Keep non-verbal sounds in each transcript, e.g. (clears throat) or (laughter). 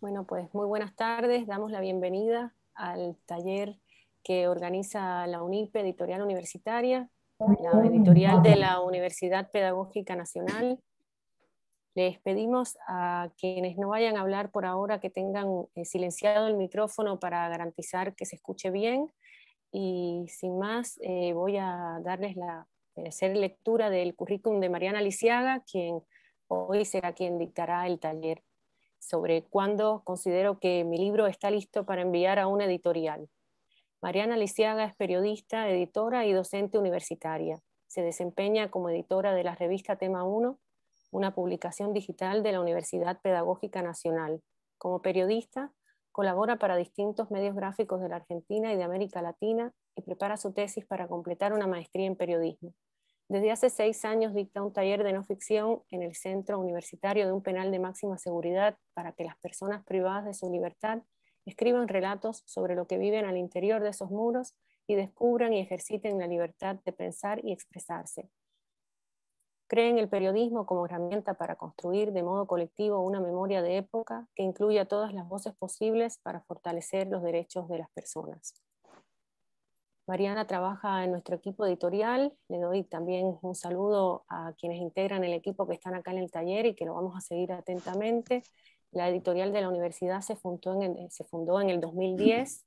Bueno, pues muy buenas tardes. Damos la bienvenida al taller que organiza la UNIPE, Editorial Universitaria, la editorial de la Universidad Pedagógica Nacional. Les pedimos a quienes no vayan a hablar por ahora que tengan eh, silenciado el micrófono para garantizar que se escuche bien. Y sin más, eh, voy a darles la eh, hacer lectura del currículum de Mariana Lisiaga, quien hoy será quien dictará el taller sobre cuándo considero que mi libro está listo para enviar a una editorial. Mariana Lisiaga es periodista, editora y docente universitaria. Se desempeña como editora de la revista Tema 1, una publicación digital de la Universidad Pedagógica Nacional. Como periodista, colabora para distintos medios gráficos de la Argentina y de América Latina y prepara su tesis para completar una maestría en periodismo. Desde hace seis años dicta un taller de no ficción en el centro universitario de un penal de máxima seguridad para que las personas privadas de su libertad escriban relatos sobre lo que viven al interior de esos muros y descubran y ejerciten la libertad de pensar y expresarse. Creen el periodismo como herramienta para construir de modo colectivo una memoria de época que incluya todas las voces posibles para fortalecer los derechos de las personas. Mariana trabaja en nuestro equipo editorial. Le doy también un saludo a quienes integran el equipo que están acá en el taller y que lo vamos a seguir atentamente. La editorial de la universidad se fundó en el, se fundó en el 2010.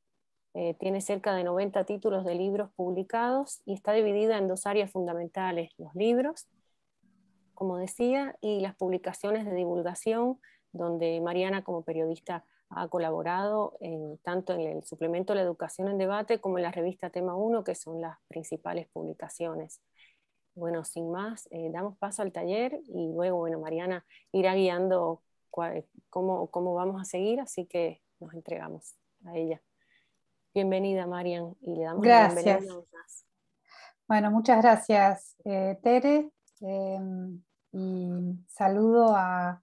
Eh, tiene cerca de 90 títulos de libros publicados y está dividida en dos áreas fundamentales, los libros, como decía, y las publicaciones de divulgación, donde Mariana como periodista ha colaborado en, tanto en el suplemento La Educación en Debate como en la revista Tema 1, que son las principales publicaciones. Bueno, sin más, eh, damos paso al taller y luego, bueno, Mariana irá guiando eh, cómo, cómo vamos a seguir, así que nos entregamos a ella. Bienvenida, Marian, y le damos gracias. Bueno, muchas gracias, eh, Tere, em, y saludo a,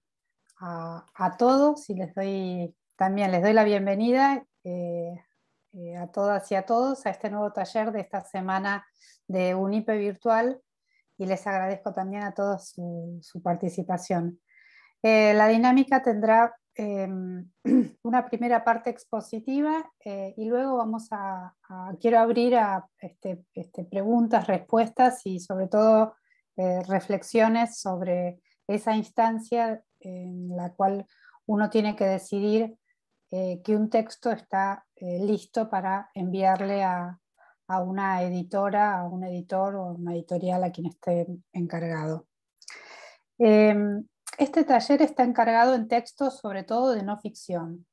a, a, todos y les doy también les doy la bienvenida eh, eh, a todas y a todos a este nuevo taller de esta semana de UNIPE virtual y les agradezco también a todos su, participación. Eh, la dinámica tendrá em, (clears throat) una primera parte expositiva y luego vamos a, quiero abrir a este, este, preguntas, respuestas y sobre todo reflexiones sobre esa instancia en la cual uno tiene que decidir eh, que un texto está eh, listo para enviarle a, a, una editora, a un editor o una editorial a quien esté encargado. Em, este taller está encargado en textos sobre todo de no ficción,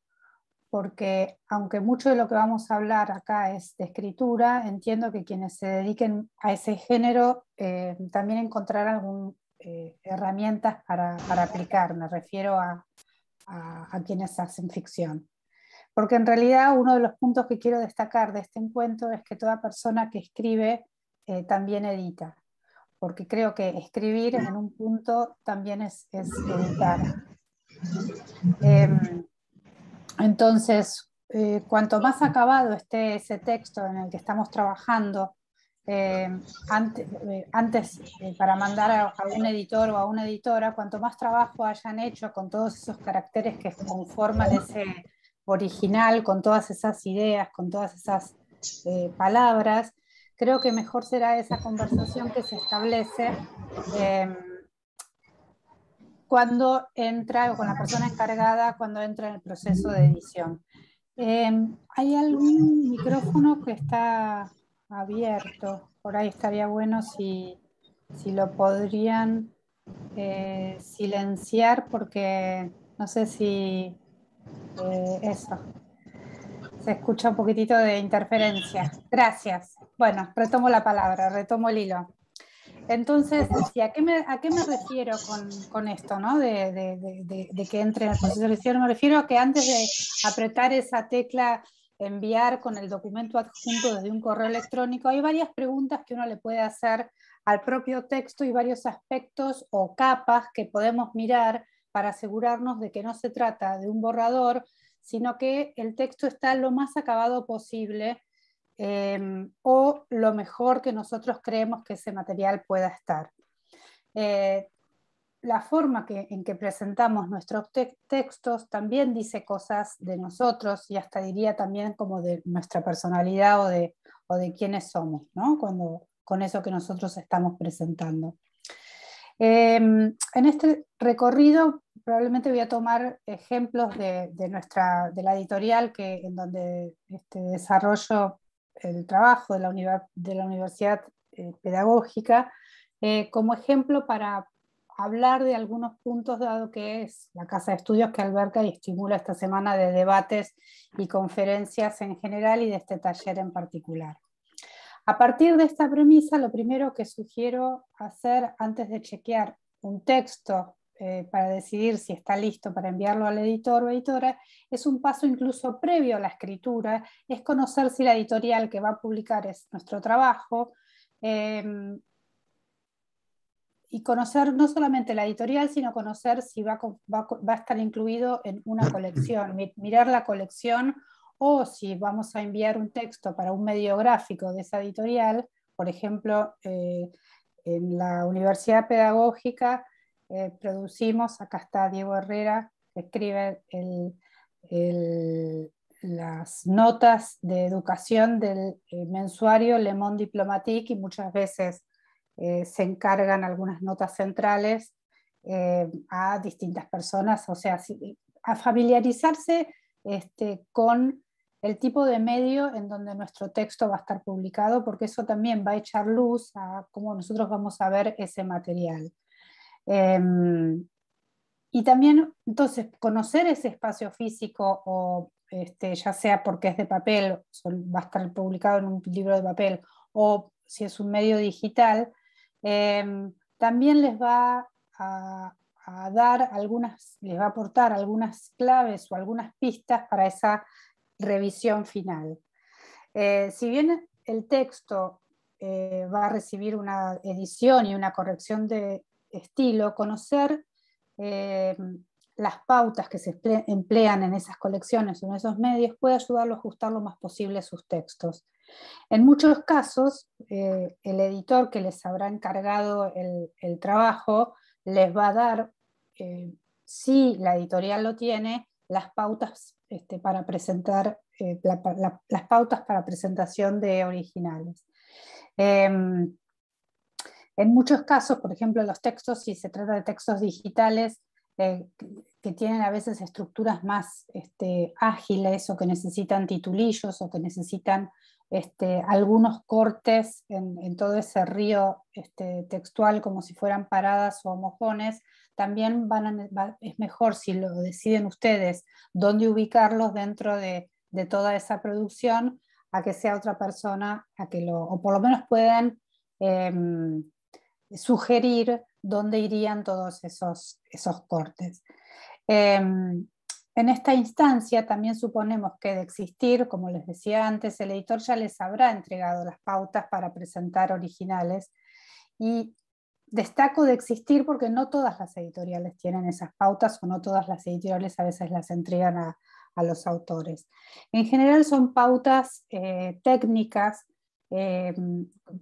porque aunque mucho de lo que vamos a hablar acá es de escritura, entiendo que quienes se dediquen a ese género eh, también encontrarán algún, herramientas para, para aplicar. Me refiero a a, quienes hacen ficción. Porque en realidad uno de los puntos que quiero destacar de este encuentro es que toda persona que escribe eh, también edita, porque creo que escribir en un punto también es, editar. Em, entonces, eh, cuanto más acabado esté ese texto en el que estamos trabajando eh, eh, antes, eh, para mandar a, un editor o a una editora, cuanto más trabajo hayan hecho con todos esos caracteres que conforman ese original, con todas esas ideas, con todas esas palabras, creo que mejor será esa conversación que se establece em, cuando entra, o con la persona encargada, cuando entra en el proceso de edición. Em, ¿Hay algún micrófono que está abierto. Por ahí estaría bueno si, lo podrían eh, silenciar porque no sé si eh, eso. Se escucha un poquitito de interferencia. Gracias. Bueno, retomo la palabra, retomo el hilo. Entonces, ¿a qué me, refiero con, esto, de, que entre en el Me refiero a que antes de apretar esa tecla enviar con el documento adjunto desde un correo electrónico. Hay varias preguntas que uno le puede hacer al propio texto y varios aspectos o capas que podemos mirar para asegurarnos de que no se trata de un borrador, sino que el texto está lo más acabado posible em, o lo mejor que nosotros creemos que ese material pueda estar. Eh, la forma que, en que presentamos nuestros textos también dice cosas de nosotros y hasta diría también como de nuestra personalidad o de, de quiénes somos, ¿no? Cuando, con eso que nosotros estamos presentando. Em, en este recorrido probablemente voy a tomar ejemplos de, nuestra, de la editorial que, en donde este, desarrollo el trabajo de la, de la Universidad eh, Pedagógica eh, como ejemplo para hablar de algunos puntos, dado que es la casa de estudios que alberga y estimula esta semana de debates y conferencias en general y de este taller en particular. A partir de esta premisa, lo primero que sugiero hacer antes de chequear un texto eh, para decidir si está listo para enviarlo al editor o editora, es un paso incluso previo a la escritura, es conocer si la editorial que va a publicar es nuestro trabajo, eh, y conocer no solamente la editorial, sino conocer si va, va, a estar incluido en una (clears throat) colección, mirar la colección o si vamos a enviar un texto para un medio gráfico de esa editorial, por ejemplo, eh, en la Universidad Pedagógica eh, producimos, acá está Diego Herrera, que escribe las notas de educación del eh, mensuario Le Monde Diplomatique y muchas veces eh, se encargan algunas notas centrales eh, a distintas personas, o sea, a familiarizarse este, con el tipo de medio en donde nuestro texto va a estar publicado, porque eso también va a echar luz a cómo nosotros vamos a ver ese material. Em, y también, entonces, conocer ese espacio físico, o este, ya sea porque es de papel, va a estar publicado en un libro de papel, o si es un medio digital, Em, también les va a, dar algunas, les va a aportar algunas claves o algunas pistas para esa revisión final. Eh, si bien el texto eh, va a recibir una edición y una corrección de estilo, conocer em, las pautas que se emplean en esas colecciones o en esos medios puede ayudarlo a ajustar lo más posible sus textos. En muchos casos, eh, el editor que les habrá encargado el, trabajo les va a dar, eh, si la editorial lo tiene, las pautas este, para presentar, eh, las pautas para presentación de originales. Em, en muchos casos, por ejemplo, los textos, si se trata de textos digitales, que tienen a veces estructuras más este, ágiles o que necesitan titulillos o que necesitan este, algunos cortes en, todo ese río este, textual como si fueran paradas o mojones, también van es mejor si lo deciden ustedes dónde ubicarlos dentro de, toda esa producción a que sea otra persona a que lo, o por lo menos puedan em, sugerir dónde irían todos esos, esos cortes. Em, en esta instancia también suponemos que de existir, como les decía antes, el editor ya les habrá entregado las pautas para presentar originales y destaco de existir porque no todas las editoriales tienen esas pautas o no todas las editoriales a veces las entregan a, los autores. En general son pautas eh, técnicas eh,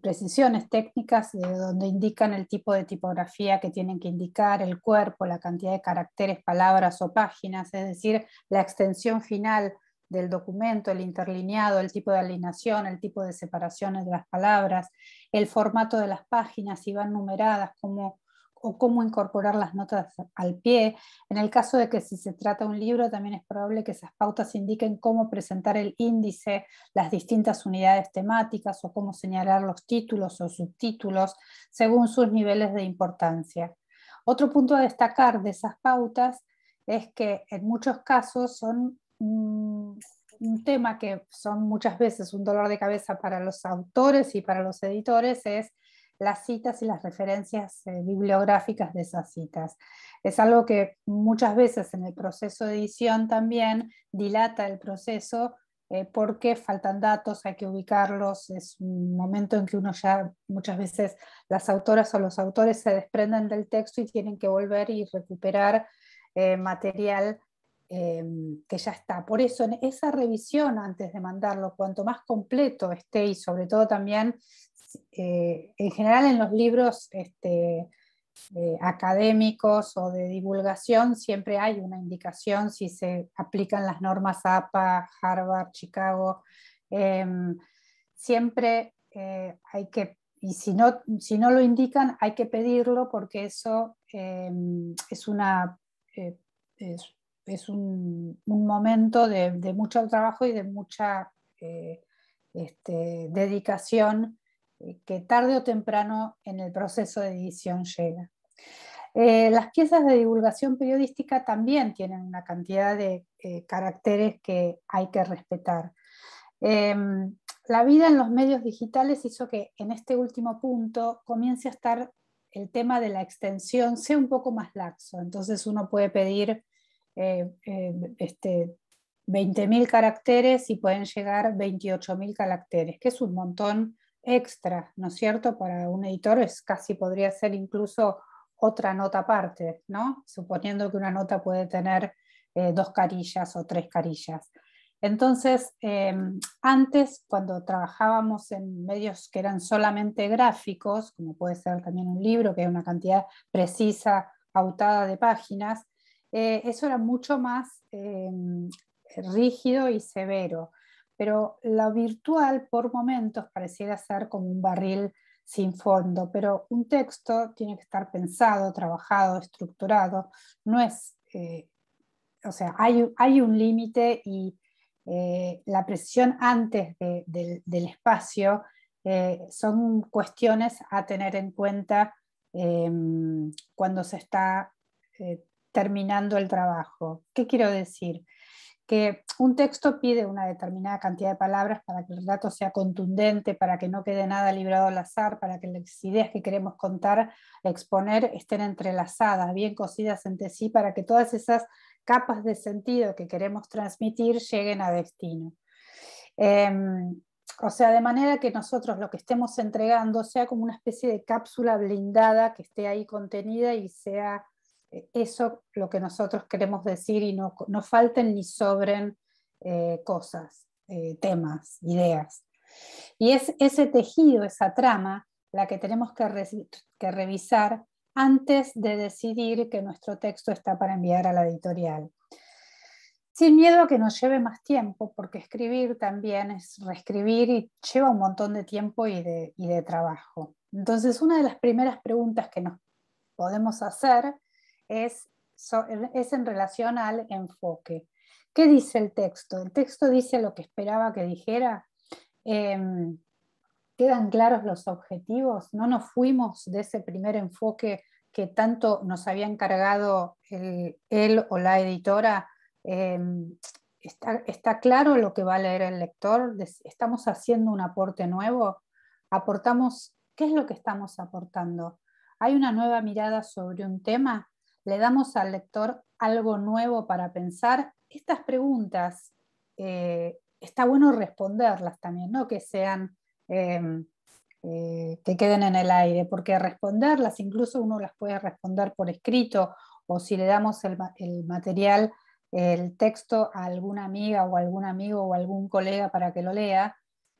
precisiones técnicas donde indican el tipo de tipografía que tienen que indicar, el cuerpo, la cantidad de caracteres, palabras o páginas, es decir, la extensión final del documento, el interlineado, el tipo de alineación, el tipo de separaciones de las palabras, el formato de las páginas, si van numeradas, como o cómo incorporar las notas al pie. En el caso de que si se trata de un libro, también es probable que esas pautas indiquen cómo presentar el índice, las distintas unidades temáticas o cómo señalar los títulos o subtítulos según sus niveles de importancia. Otro punto a destacar de esas pautas es que en muchos casos son un, un tema que son muchas veces un dolor de cabeza para los autores y para los editores, es las citas y las referencias eh, bibliográficas de esas citas. Es algo que muchas veces en el proceso de edición también dilata el proceso eh, porque faltan datos, hay que ubicarlos, es un momento en que uno ya muchas veces las autoras o los autores se desprenden del texto y tienen que volver y recuperar eh, material em, que ya está. Por eso, en esa revisión antes de mandarlo, cuanto más completo esté y sobre todo también eh, en general en los libros este, eh, académicos o de divulgación siempre hay una indicación si se aplican las normas APA, Harvard, Chicago. Em, siempre eh, hay que, y si no, lo indican, hay que pedirlo porque eso em, es Es, un, momento de, mucho trabajo y de mucha este, dedicación eh, que tarde o temprano en el proceso de edición llega. Eh, las piezas de divulgación periodística también tienen una cantidad de eh, caracteres que hay que respetar. Em, la vida en los medios digitales hizo que en este último punto comience a estar el tema de la extensión sea un poco más laxo. Entonces uno puede pedir 20.000 em, este, caracteres y pueden llegar 28.000 caracteres, que es un montón extra, ¿no es cierto? Para un editor es casi podría ser incluso otra nota aparte, ¿no? Suponiendo que una nota puede tener eh, dos carillas o tres carillas. Entonces, em, antes, cuando trabajábamos en medios que eran solamente gráficos, como puede ser también un libro, que es una cantidad precisa, autada de páginas, eh, eso era mucho más em, rígido y severo pero lo virtual por momentos pareciera ser como un barril sin fondo, pero un texto tiene que estar pensado, trabajado, estructurado, no es, eh, o sea, hay, un límite y eh, la presión antes del, espacio eh, son cuestiones a tener en cuenta cuando se está terminando el trabajo. ¿Qué quiero decir? que un texto pide una determinada cantidad de palabras para que el relato sea contundente, para que no quede nada librado al azar, para que las ideas que queremos contar, exponer, estén entrelazadas, bien cosidas entre sí, para que todas esas capas de sentido que queremos transmitir lleguen a destino. Em, o sea, de manera que nosotros lo que estemos entregando sea como una especie de cápsula blindada que esté ahí contenida y sea eh, eso lo que nosotros queremos decir y no, falten ni sobren eh, cosas, eh, temas, ideas. Y es ese tejido, esa trama, la que tenemos que, revisar antes de decidir que nuestro texto está para enviar a la editorial. Sin miedo a que nos lleve más tiempo, porque escribir también es reescribir y lleva un montón de tiempo y de, y de trabajo. Entonces, una de las primeras preguntas que nos podemos hacer es, en relación al enfoque. ¿Qué dice el texto? El texto dice lo que esperaba que dijera. Em, ¿Quedan claros los objetivos? ¿No nos fuimos de ese primer enfoque que tanto nos había encargado él o la editora? Em, ¿está, ¿está, claro lo que va a leer el lector? ¿Estamos haciendo un aporte nuevo? ¿Aportamos? ¿Qué es lo que estamos aportando? ¿Hay una nueva mirada sobre un tema? le damos al lector algo nuevo para pensar. Estas preguntas eh, está bueno responderlas también, no que sean em, eh, que queden en el aire, porque responderlas, incluso uno las puede responder por escrito o si le damos el, material, el texto a alguna amiga o algún amigo o algún colega para que lo lea,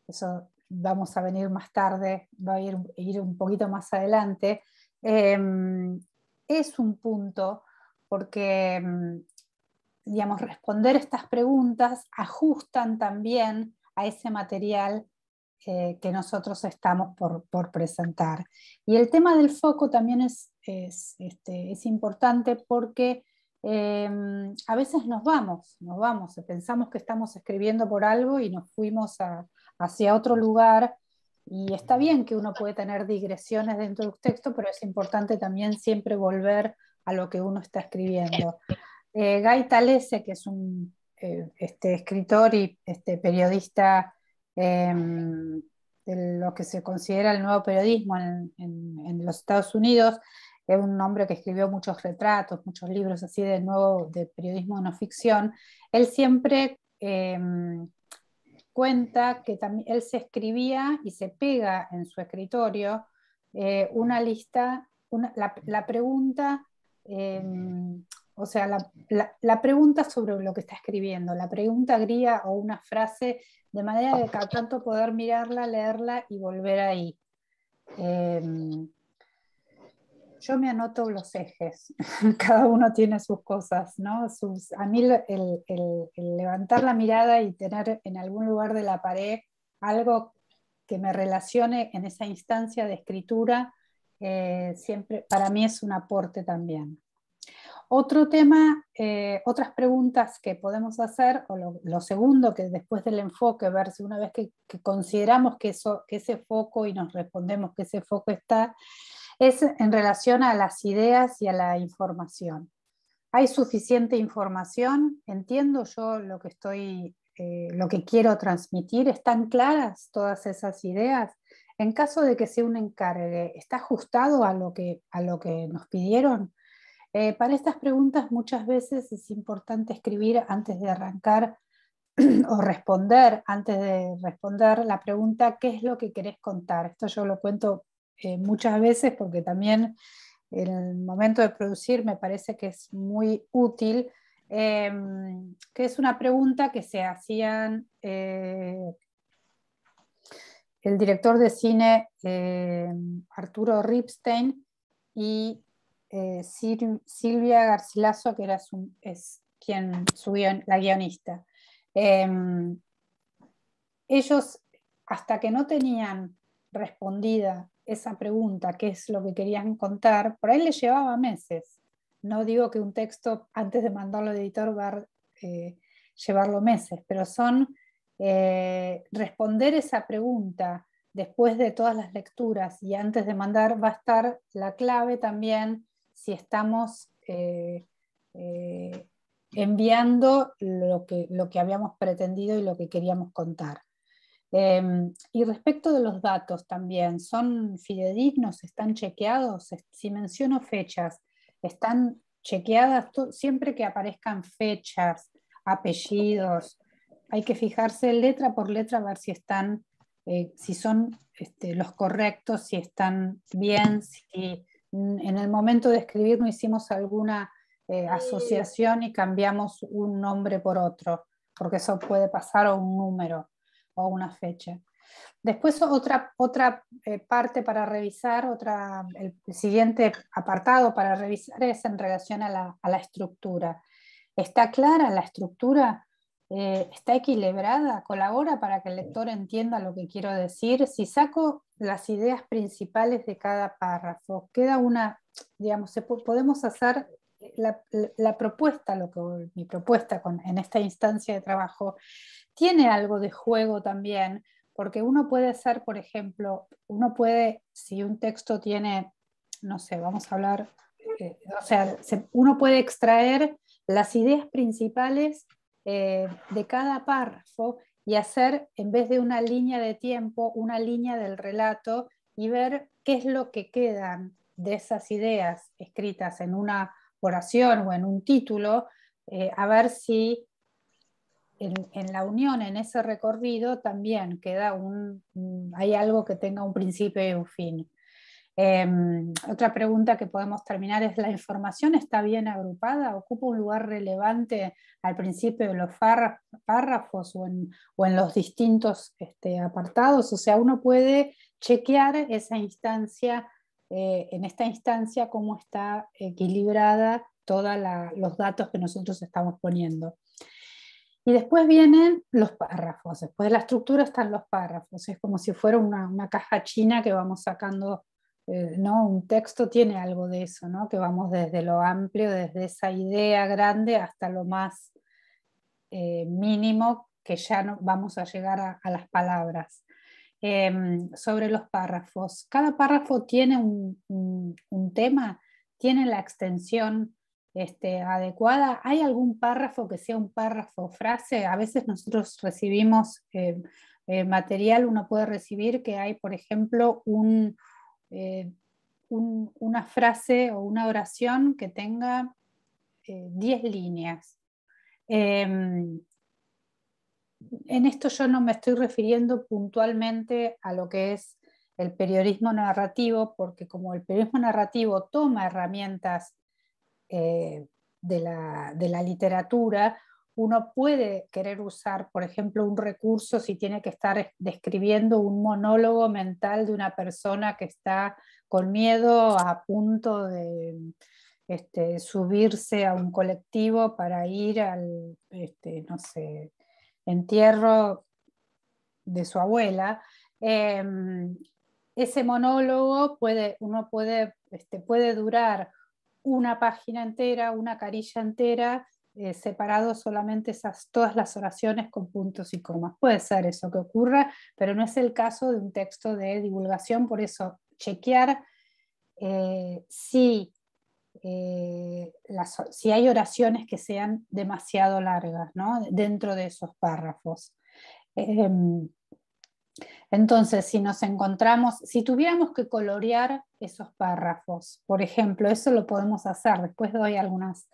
eso vamos a venir más tarde, va a ir, ir un poquito más adelante, em, es un punto, porque, mm, digamos, responder estas preguntas ajustan también a ese material eh, que nosotros estamos por, presentar. Y el tema del foco también es, este, importante porque eh, a veces nos vamos, nos vamos, pensamos que estamos escribiendo por algo y nos fuimos hacia otro lugar y está bien que uno puede tener digresiones dentro de un texto, pero es importante también siempre volver a lo que uno está escribiendo. Eh, Guy Talese, que es un eh, este, escritor y este, periodista em, de lo que se considera el nuevo periodismo en, en, los Estados Unidos, es un hombre que escribió muchos retratos, muchos libros así de nuevo de periodismo no ficción, él siempre em, cuenta que también él se escribía y se pega en su escritorio eh, una lista, la, pregunta, em, o sea, la, pregunta sobre lo que está escribiendo, la pregunta gría o una frase, de manera de cada tanto poder mirarla, leerla y volver ahí. Em, yo me anoto los ejes, (laughs) cada uno tiene sus cosas, ¿no? Sus, a mí el, levantar la mirada y tener en algún lugar de la pared algo que me relacione en esa instancia de escritura, eh, siempre para mí es un aporte también. Otro tema, eh, otras preguntas que podemos hacer, o lo, segundo que después del enfoque, ver si una vez que, consideramos que ese foco y nos respondemos que ese foco está, es en relación a las ideas y a la información. ¿Hay suficiente información? ¿Entiendo yo lo que estoy, eh, lo que quiero transmitir? ¿Están claras todas esas ideas? En caso de que sea un encargue, ¿está ajustado a lo que, a lo que nos pidieron? Eh, para estas preguntas muchas veces es importante escribir antes de arrancar (clears throat) o responder, antes de responder la pregunta, ¿qué es lo que querés contar? Esto yo lo cuento eh, muchas veces porque también en el momento de producir me parece que es muy útil, eh, que es una pregunta que se hacían eh, el director de cine Arturo Ripstein y Silvia Garcilaso, que era es quien subió la guionista. ellos, hasta que no tenían respondida esa pregunta, qué es lo que querían contar, por ahí le llevaba meses. No digo que un texto antes de mandarlo al editor va a eh, llevarlo meses, pero son eh, responder esa pregunta después de todas las lecturas y antes de mandar va a estar la clave también si estamos eh, enviando lo que, lo que habíamos pretendido y lo que queríamos contar. Em, y respecto de los datos también, ¿son fidedignos? ¿Están chequeados? Si menciono fechas, ¿están chequeadas siempre que aparezcan fechas, apellidos? Hay que fijarse letra por letra a ver si están, eh, si son este, los correctos, si están bien, si en el momento de escribir no hicimos alguna eh, asociación y cambiamos un nombre por otro, porque eso puede pasar a un número o una fecha. Después otra, otra eh, parte para revisar, el siguiente apartado para revisar es en relación a la, estructura. ¿Está clara la estructura? Eh, ¿Está equilibrada? ¿Colabora para que el lector entienda lo que quiero decir? Si saco las ideas principales de cada párrafo, queda una, digamos, podemos hacer la, propuesta, lo que, mi propuesta en esta instancia de trabajo tiene algo de juego también, porque uno puede hacer, por ejemplo, uno puede, si un texto tiene, no sé, vamos a hablar, eh, o sea, uno puede extraer las ideas principales eh, de cada párrafo y hacer, en vez de una línea de tiempo, una línea del relato y ver qué es lo que quedan de esas ideas escritas en una oración o en un título, eh, a ver si en, la unión, en ese recorrido, también queda un, hay algo que tenga un principio y un fin. Em, otra pregunta que podemos terminar es, ¿la información está bien agrupada? ¿Ocupa un lugar relevante al principio de los párrafos o en, los distintos este, apartados? O sea, uno puede chequear esa instancia, eh, en esta instancia, cómo está equilibrada todos los datos que nosotros estamos poniendo. Y después vienen los párrafos, después de la estructura están los párrafos, es como si fuera una, caja china que vamos sacando, eh, ¿no? Un texto tiene algo de eso, Que vamos desde lo amplio, desde esa idea grande hasta lo más eh, mínimo, que ya no, vamos a llegar a, las palabras. Em, sobre los párrafos. Cada párrafo tiene un tema, tiene la extensión este, adecuada. ¿Hay algún párrafo que sea un párrafo o frase? A veces nosotros recibimos eh, eh, material, uno puede recibir que hay, por ejemplo, un, eh, una frase o una oración que tenga 10 líneas. Em, en esto yo no me estoy refiriendo puntualmente a lo que es el periodismo narrativo, porque como el periodismo narrativo toma herramientas eh, de, la, literatura, uno puede querer usar, por ejemplo, un recurso si tiene que estar describiendo un monólogo mental de una persona que está con miedo a punto de este, subirse a un colectivo para ir al, este, no sé, entierro de su abuela. Em, ese monólogo puede, uno puede, este, puede durar una página entera, una carilla entera, eh, separado solamente esas, todas las oraciones con puntos y comas. Puede ser eso que ocurra, pero no es el caso de un texto de divulgación, por eso chequear eh, eh, si, hay oraciones que sean demasiado largas dentro de esos párrafos. Em, entonces, si nos encontramos, si tuviéramos que colorear esos párrafos, por ejemplo, eso lo podemos hacer, después doy algunas,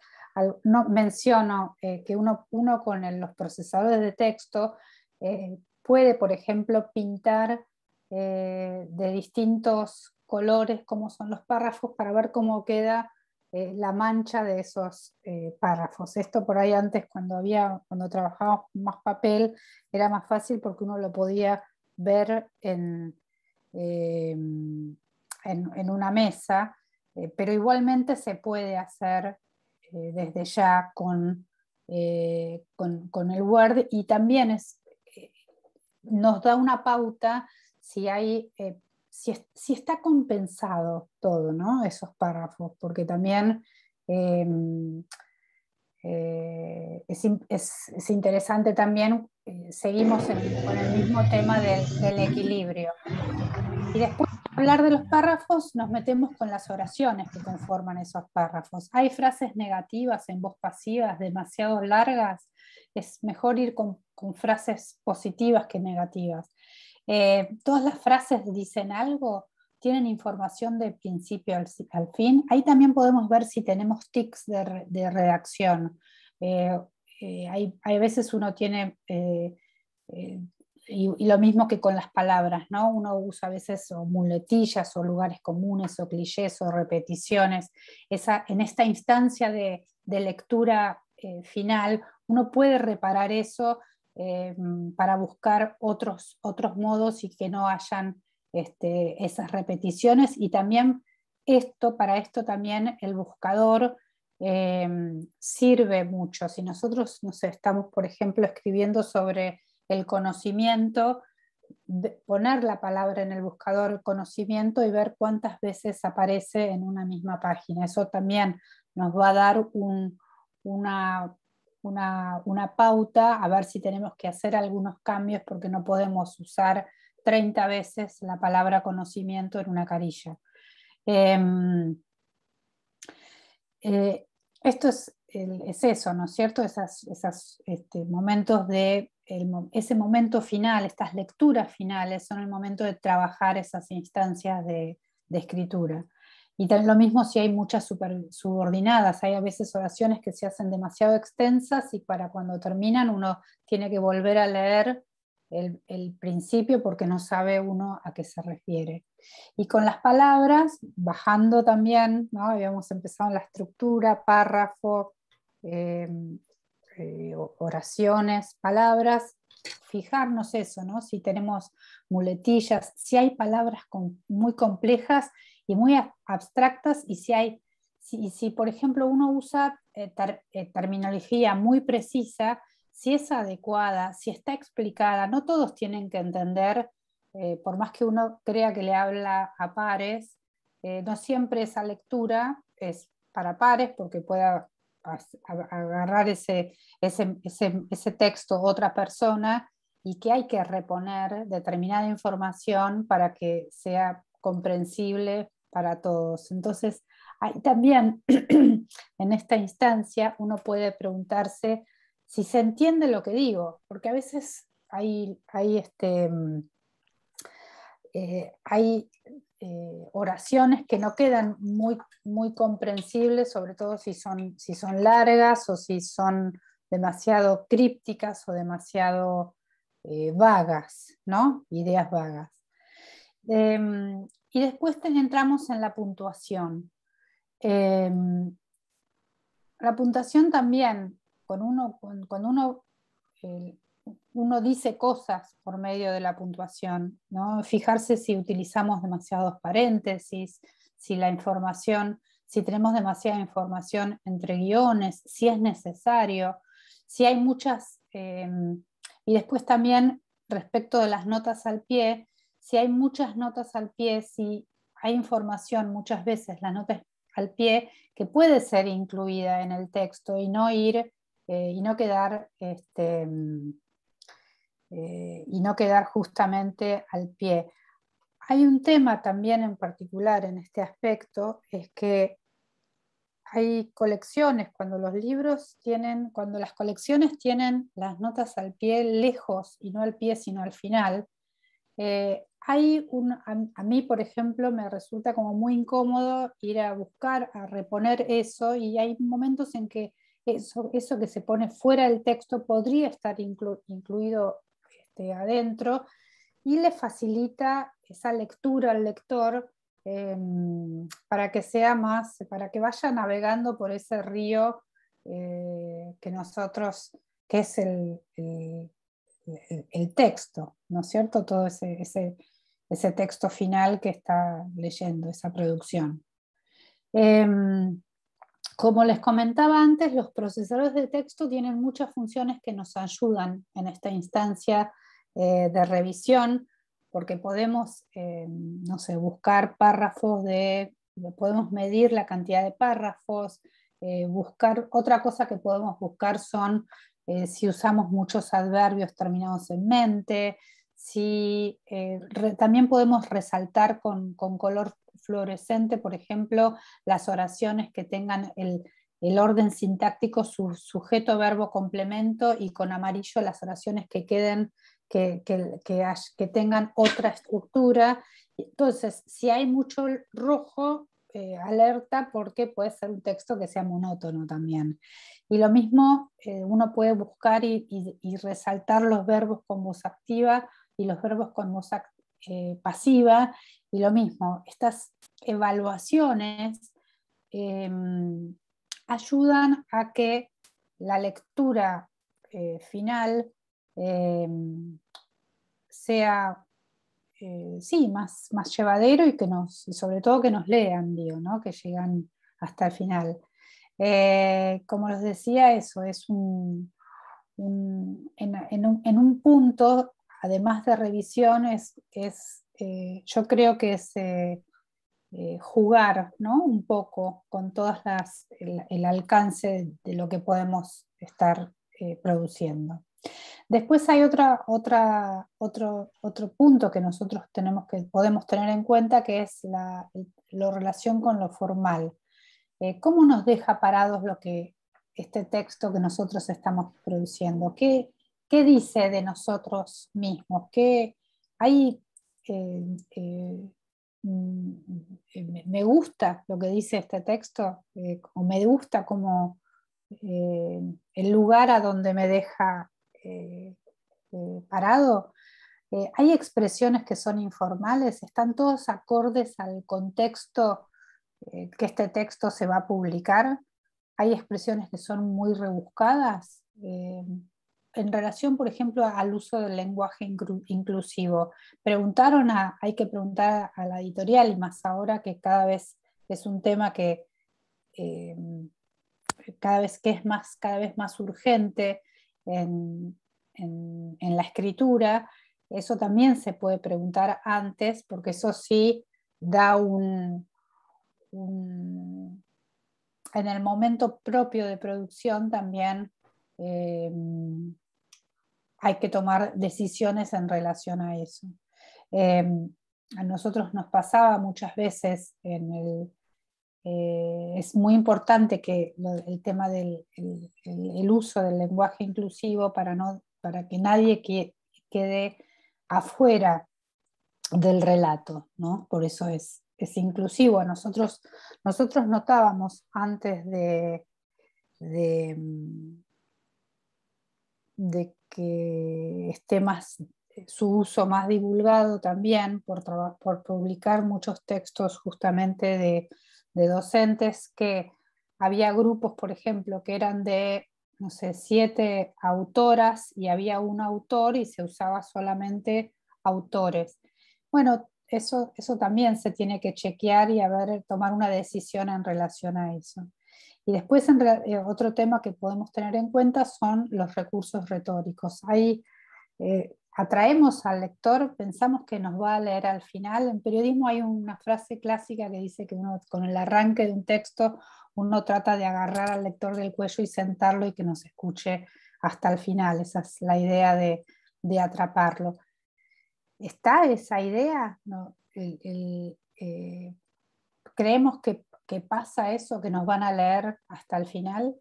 menciono eh, que uno, con los procesadores de texto eh, puede, por ejemplo, pintar eh, de distintos colores cómo son los párrafos para ver cómo queda la mancha de esos párrafos. Esto por ahí antes cuando había, cuando trabajábamos más papel, era más fácil porque uno lo podía ver eh, en, en, una mesa, eh, pero igualmente se puede hacer eh, desde ya con, con, el Word y también es, nos da una pauta si hay... Si, si, está compensado todo, ¿no? Esos párrafos, porque también eh, es, interesante también, eh, seguimos con el mismo tema del, equilibrio. Y después de hablar de los párrafos, nos metemos con las oraciones que conforman esos párrafos. Hay frases negativas en voz pasiva, demasiado largas, es mejor ir con, frases positivas que negativas. Eh, ¿Todas las frases dicen algo? tienen información de principio al, fin. Ahí también podemos ver si tenemos tics de, redacción. Eh, eh, hay, veces uno tiene, eh, y, lo mismo que con las palabras, ¿no? uno usa a veces o muletillas o lugares comunes o clichés o repeticiones. Esa, en esta instancia de, lectura final, uno puede reparar eso para buscar otros, otros modos y que no hayan este, esas repeticiones y también esto, para esto también el buscador eh, sirve mucho. Si nosotros nos estamos, por ejemplo, escribiendo sobre el conocimiento, poner la palabra en el buscador conocimiento y ver cuántas veces aparece en una misma página. Eso también nos va a dar una pauta a ver si tenemos que hacer algunos cambios porque no podemos usar 30 veces la palabra conocimiento en una carilla. Em, eh, esto es, eso, ¿no es cierto? Esos este, momentos de, ese momento final, estas lecturas finales, son el momento de trabajar esas instancias de, escritura. Y lo mismo si hay muchas subordinadas, hay a veces oraciones que se hacen demasiado extensas y para cuando terminan uno tiene que volver a leer el, principio porque no sabe uno a qué se refiere. Y con las palabras, bajando también, ¿no? habíamos empezado en la estructura, párrafo, eh, eh, oraciones, palabras, fijarnos eso, ¿no? si tenemos muletillas, si hay palabras muy complejas y muy abstractas y si hay... si por ejemplo uno usa eh, terminología muy precisa, si es adecuada, si está explicada. No todos tienen que entender, eh, por más que uno crea que le habla a pares, eh, no siempre esa lectura es para pares porque pueda agarrar ese, texto otra persona y que hay que reponer determinada información para que sea comprensible para todos. Entonces, hay, también (clears throat) en esta instancia uno puede preguntarse si se entiende lo que digo, porque a veces hay, hay, este, mm, eh, hay eh, oraciones que no quedan muy, muy comprensibles, sobre todo si son, si son largas o si son demasiado crípticas o demasiado eh, vagas, ¿no? Ideas vagas. Em, y después entramos en la puntuación. Em, la puntuación también uno, cuando uno, uno dice cosas por medio de la puntuación, ¿no? fijarse si utilizamos demasiados paréntesis, si la información, si tenemos demasiada información entre guiones, si es necesario, si hay muchas, eh, y después también respecto de las notas al pie, si hay muchas notas al pie, si hay información muchas veces, las notas al pie, que puede ser incluida en el texto y no ir eh, y no quedar este, mm, eh, y no quedar justamente al pie. Hay un tema también en particular en este aspecto, es que hay colecciones cuando los libros tienen, cuando las colecciones tienen las notas al pie lejos y no al pie sino al final. Eh, hay a, mí, por ejemplo, me resulta como muy incómodo ir a buscar, a reponer eso y hay momentos en que eso, eso que se pone fuera del texto podría estar incluido este, adentro y le facilita esa lectura al lector em, para que sea más, para que vaya navegando por ese río eh, que nosotros, que es el, el, texto, ¿no es cierto? Todo ese, texto final que está leyendo, esa producción. Em, como les comentaba antes, los procesadores de texto tienen muchas funciones que nos ayudan en esta instancia eh, de revisión, porque podemos, eh, no sé, buscar párrafos de, podemos medir la cantidad de párrafos, eh, buscar, otra cosa que podemos buscar son si usamos muchos adverbios terminados en mente, si, también podemos resaltar con color por ejemplo, las oraciones que tengan el, orden sintáctico, su, sujeto, verbo, complemento, y con amarillo las oraciones que queden, que, que, que, tengan otra estructura. Entonces, si hay mucho rojo, eh, alerta porque puede ser un texto que sea monótono también. Y lo mismo, eh, uno puede buscar y, resaltar los verbos con voz activa y los verbos con voz, eh, pasiva y lo mismo, estas evaluaciones em, ayudan a que la lectura eh, final em, sea eh, sí, más, más llevadero y que nos, sobre todo que nos lean, ¿no? que llegan hasta el final. como les decía, eso es un, en, un, en un punto además de revisiones, es, eh, yo creo que es eh, eh, jugar un poco con todo el, alcance de lo que podemos estar produciendo. Después hay otro, otro punto que nosotros tenemos que, podemos tener en cuenta, que es la, relación con lo formal. ¿Cómo nos deja parados lo que, este texto que nosotros estamos produciendo? ¿Qué, ¿qué dice de nosotros mismos? ¿Qué hay? Eh, eh, mm, eh, me gusta lo que dice este texto, o me gusta como el lugar a donde me deja parado. hay expresiones que son informales, están todos acordes al contexto que este texto se va a publicar. Hay expresiones que son muy rebuscadas en relación, por ejemplo, al uso del lenguaje inclusivo, preguntaron a, hay que preguntar a la editorial y más ahora que cada vez es un tema que em, cada vez que es más, cada vez más urgente en, la escritura, eso también se puede preguntar antes, porque eso sí da un, en el momento propio de producción también em, hay que tomar decisiones en relación a eso. Em, a nosotros nos pasaba muchas veces eh, es muy importante que el tema del uso del lenguaje inclusivo para, no, para que nadie quede afuera del relato, Por eso es, es inclusivo. Nosotros, nosotros notábamos antes de, de, mm, de que esté más eh, su uso más divulgado también por, por publicar muchos textos justamente de, docentes que había grupos, por ejemplo, que eran de, no sé, siete autoras y había un autor y se usaba solamente autores. Bueno, eso, eso también se tiene que chequear y tomar una decisión en relación a eso. Y después en eh, otro tema que podemos tener en cuenta son los recursos retóricos. Ahí eh, atraemos al lector, pensamos que nos va a leer al final. En periodismo hay una frase clásica que dice que uno con el arranque de un texto uno trata de agarrar al lector del cuello y sentarlo y que nos escuche hasta el final. Esa es la idea de, atraparlo. ¿Está esa idea? Eh, creemos que qué pasa eso, que nos van a leer hasta el final.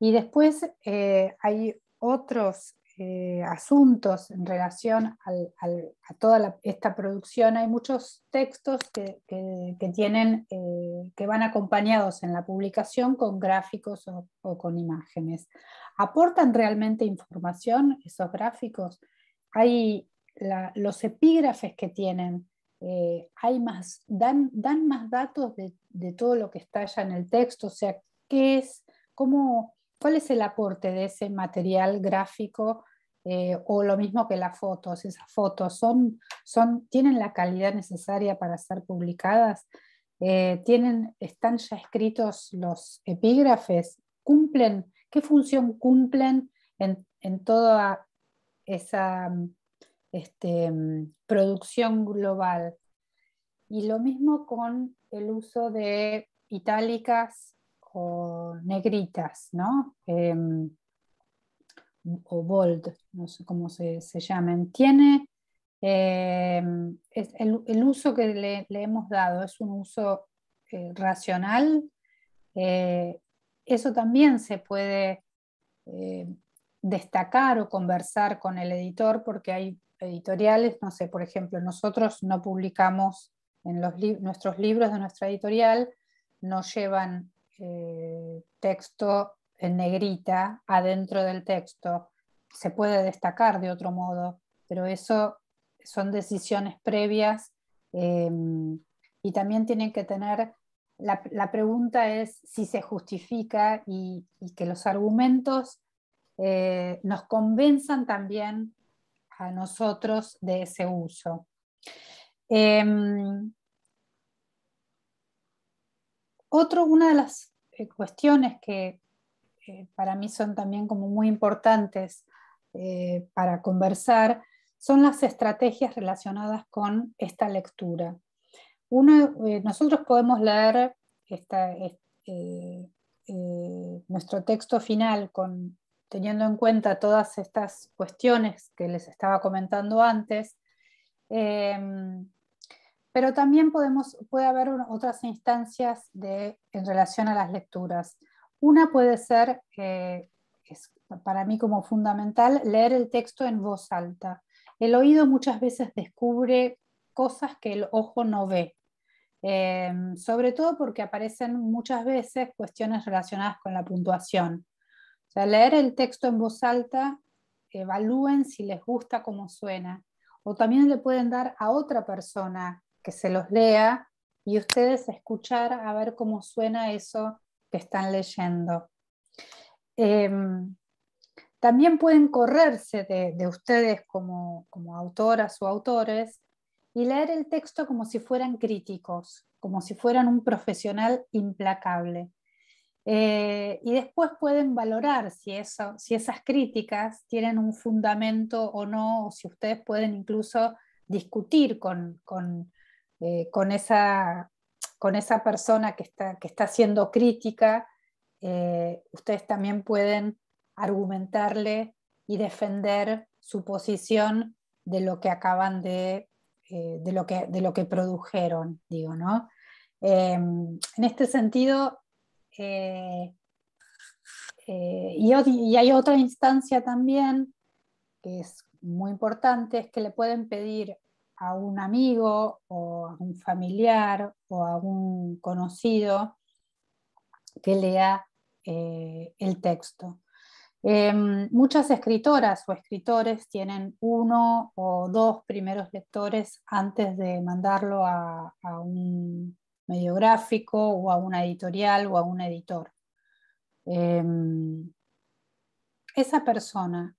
Y después eh, hay otros eh, asuntos en relación a toda esta producción. Hay muchos textos que, tienen, eh, que van acompañados en la publicación con gráficos o, con imágenes. ¿Aportan realmente información esos gráficos? Hay los epígrafes que tienen. hay más, dan, dan más datos de de todo lo que está ya en el texto, o sea, ¿qué es, cómo, cuál es el aporte de ese material gráfico eh, o lo mismo que las fotos, esas fotos son, son, tienen la calidad necesaria para ser publicadas, eh, tienen, están ya escritos los epígrafes, cumplen, qué función cumplen en, toda esa este, producción global. Y lo mismo con el uso de itálicas o negritas, ¿no? Em, o bold, no sé cómo se, se Tiene em, el, uso que le, hemos dado, es un uso eh, racional. Eh, eso también se puede eh, destacar o conversar con el editor porque hay editoriales, no sé, por ejemplo, nosotros no publicamos en nuestros libros de nuestra editorial no llevan eh, texto en negrita adentro del texto. Se puede destacar de otro modo, pero eso son decisiones previas em, y también tienen que tener, la, pregunta es si se justifica y, que los argumentos eh, nos convenzan también a nosotros de ese uso. Eh, otro, una de las eh, cuestiones que eh, para mí son también como muy importantes eh, para conversar son las estrategias relacionadas con esta lectura. Uno, nosotros podemos leer nuestro texto final con, teniendo en cuenta todas estas cuestiones que les estaba comentando antes, em, pero también podemos, puede haber otras instancias de, en relación a las lecturas. Una puede ser, eh, para mí como fundamental, leer el texto en voz alta. El oído muchas veces descubre cosas que el ojo no ve, em, sobre todo porque aparecen muchas veces cuestiones relacionadas con la puntuación. O sea, leer el texto en voz alta, evalúen si les gusta cómo suena, o también le pueden dar a otra persona que se los lea y ustedes escuchar a ver cómo suena eso que están leyendo. Em, también pueden correrse de, ustedes como, autoras o autores y leer el texto como si fueran críticos, como si fueran un profesional implacable. Eh, y después pueden valorar si, eso, si esas críticas tienen un fundamento o no, o si ustedes pueden incluso discutir con, con eh, con, esa, con esa persona que está, que está crítica, eh, ustedes también pueden argumentarle y defender su posición de lo que acaban de, eh, de, lo, que, de lo que produjeron, digo, ¿no? en este sentido, y hay otra instancia también que es muy importante, es que le pueden pedir a un amigo o a un familiar o a un conocido que lea eh, el texto. Em, muchas escritoras o escritores tienen uno o dos primeros lectores antes de mandarlo a, un mediográfico o a una editorial o a un editor. Em, esa persona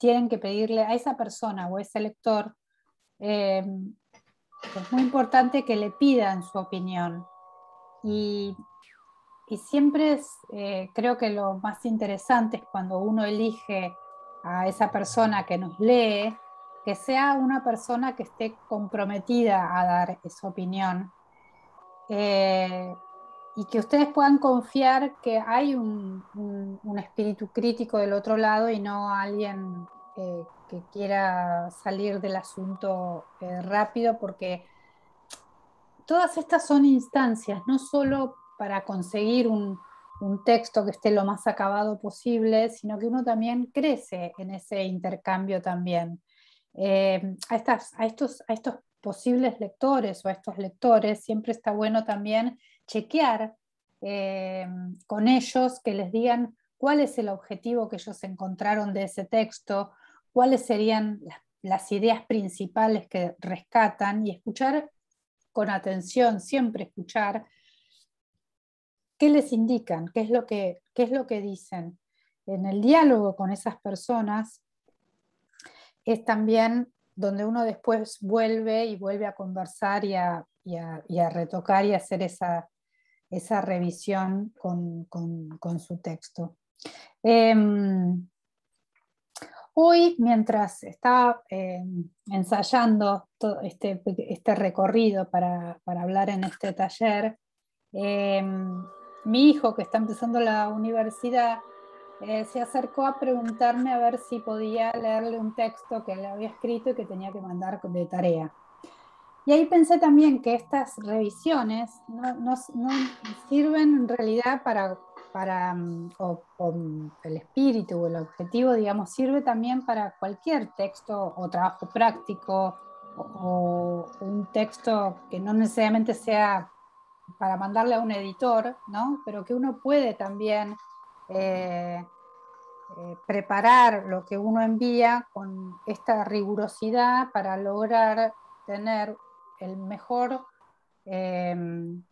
tienen que pedirle a esa persona o a ese lector, eh, es muy importante que le pidan su opinión. Y, siempre eh, creo que lo más interesante es cuando uno elige a esa persona que nos lee, que sea una persona que esté comprometida a dar esa opinión. Eh, y que ustedes puedan confiar que hay un, espíritu crítico del otro lado y no alguien eh, que quiera salir del asunto eh, rápido, porque todas estas son instancias, no solo para conseguir un, texto que esté lo más acabado posible, sino que uno también crece en ese intercambio también. Eh, estos, a estos posibles lectores o a estos lectores siempre está bueno también chequear eh, con ellos, que les digan cuál es el objetivo que ellos encontraron de ese texto, cuáles serían las, ideas principales que rescatan y escuchar con atención, siempre escuchar qué les indican, qué es lo que, es lo que dicen. En el diálogo con esas personas es también donde uno después vuelve y vuelve a conversar y a, retocar y hacer esa, esa revisión con, su texto. Em, hoy, mientras estaba em, ensayando este, este, recorrido para, hablar en este taller, em, mi hijo, que está empezando la universidad, eh, se acercó a preguntarme a ver si podía leerle un texto que le había escrito y que tenía que mandar de tarea. Y ahí pensé también que estas revisiones no, sirven en realidad para, para mm, mm, el espíritu o el objetivo, digamos, sirve también para cualquier texto o trabajo práctico o, un texto que no necesariamente sea para mandarle a un editor, pero que uno puede también eh, eh, preparar lo que uno envía con esta rigurosidad para lograr tener el mejor em,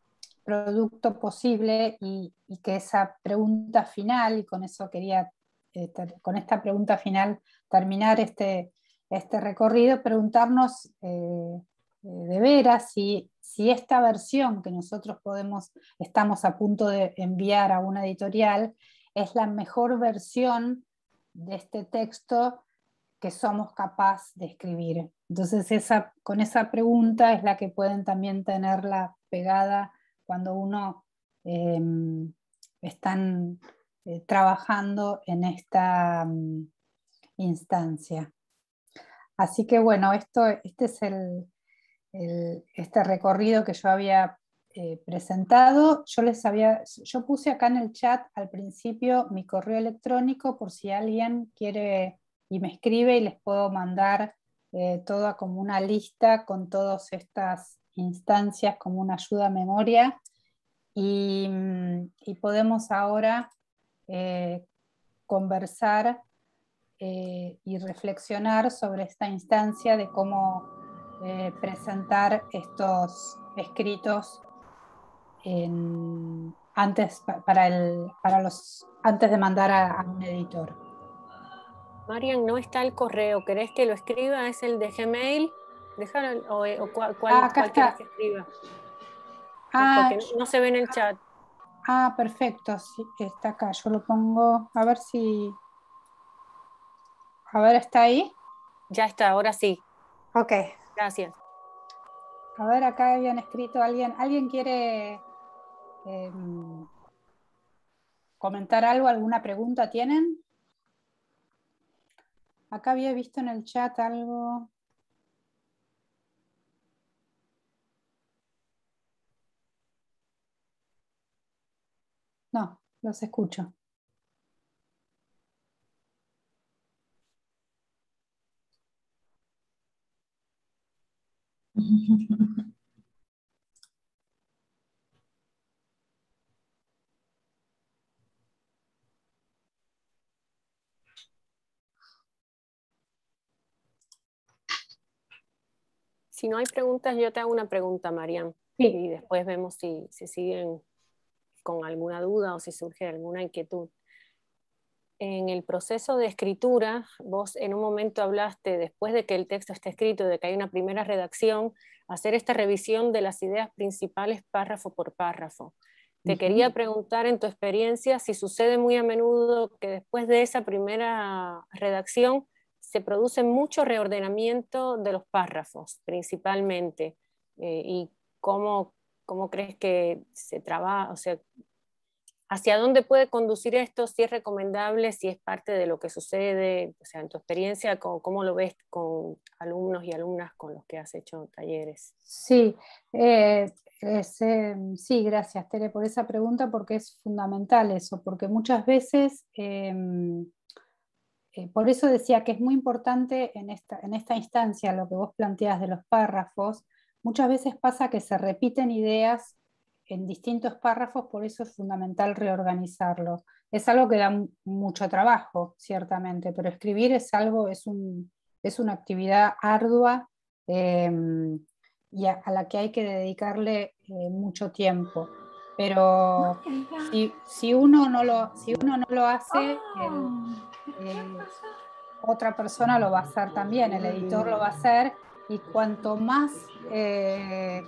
producto posible y, que esa pregunta final, y con eso quería, este, con esta pregunta final terminar este, este recorrido, preguntarnos eh, eh, de veras si, si, esta versión que nosotros podemos, estamos a punto de enviar a una editorial, es la mejor versión de este texto que somos capaces de escribir. Entonces, esa, con esa pregunta es la que pueden también tenerla pegada cuando uno está em, están eh, trabajando en esta mm, instancia. Así que bueno, esto, este es el, este recorrido que yo había eh, presentado. Yo les había, yo puse acá en el chat al principio mi correo electrónico por si alguien quiere y me escribe y les puedo mandar eh, toda como una lista con todas estas instancias como una ayuda a memoria y, mm, podemos ahora eh, conversar eh, y reflexionar sobre esta instancia de cómo presentar estos escritos antes, para, para antes de mandar a un editor. Marian, no está el correo. ¿Querés que lo escriba? ¿Es el de Gmail? Déjalo, o, eh, cuál, ah, que escriba. Ah, Porque no, se ve en el chat. Ah, perfecto, está acá. Yo lo pongo, a ver si... A ver, ¿está ahí? Ya está, ahora sí. Ok. Gracias. A ver, acá habían escrito alguien. ¿Alguien quiere em, comentar algo? ¿Alguna pregunta tienen? Acá había visto en el chat algo. No, los escucho. (laughs) Si no hay preguntas, yo te hago una pregunta, Marian. Y después vemos si, siguen con alguna duda o si surge alguna inquietud. En el proceso de escritura, vos en un momento hablaste, después de que el texto esté escrito, de que hay una primera redacción, hacer esta revisión de las ideas principales párrafo por párrafo. Te quería preguntar en tu experiencia si sucede muy a menudo que después de esa primera redacción se produce mucho reordenamiento de los párrafos principalmente. Eh, ¿Y cómo, crees que se trabaja? O sea, ¿hacia dónde puede conducir esto? Si es recomendable, si es parte de lo que sucede, o sea, en tu experiencia, ¿cómo, lo ves con alumnos y alumnas con los que has hecho talleres? Sí, eh, eh, sí, gracias Tere por esa pregunta porque es fundamental eso, porque muchas veces... Em, eh, por eso decía que es muy importante en esta, instancia lo que vos planteas de los párrafos. Muchas veces pasa que se repiten ideas en distintos párrafos, por eso es fundamental reorganizarlos. Es algo que da mucho trabajo, ciertamente, pero escribir es algo, es, una actividad ardua em, y a, la que hay que dedicarle eh, mucho tiempo. Pero si, si, uno no lo, si uno no lo hace, ah, otra persona lo va a hacer también, el editor lo va a hacer y cuanto más eh,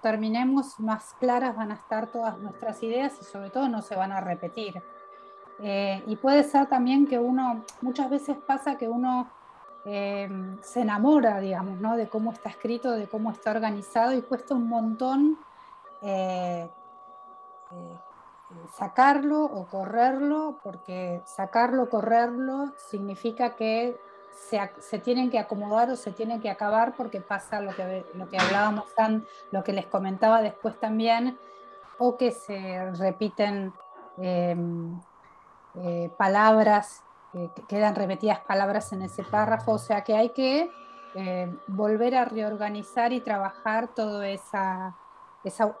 terminemos, más claras van a estar todas nuestras ideas y sobre todo no se van a repetir. Eh, y puede ser también que uno, muchas veces pasa que uno em, se enamora, digamos, ¿no? de cómo está escrito, de cómo está organizado y cuesta un montón eh, eh, sacarlo o correrlo, porque sacarlo, correrlo significa que se, tienen que acomodar o se tienen que acabar porque pasa lo que, lo que hablábamos, lo que les comentaba después también, o que se repiten em, eh, palabras, que quedan repetidas palabras en ese párrafo, o sea que hay que volver a reorganizar y trabajar todo esa,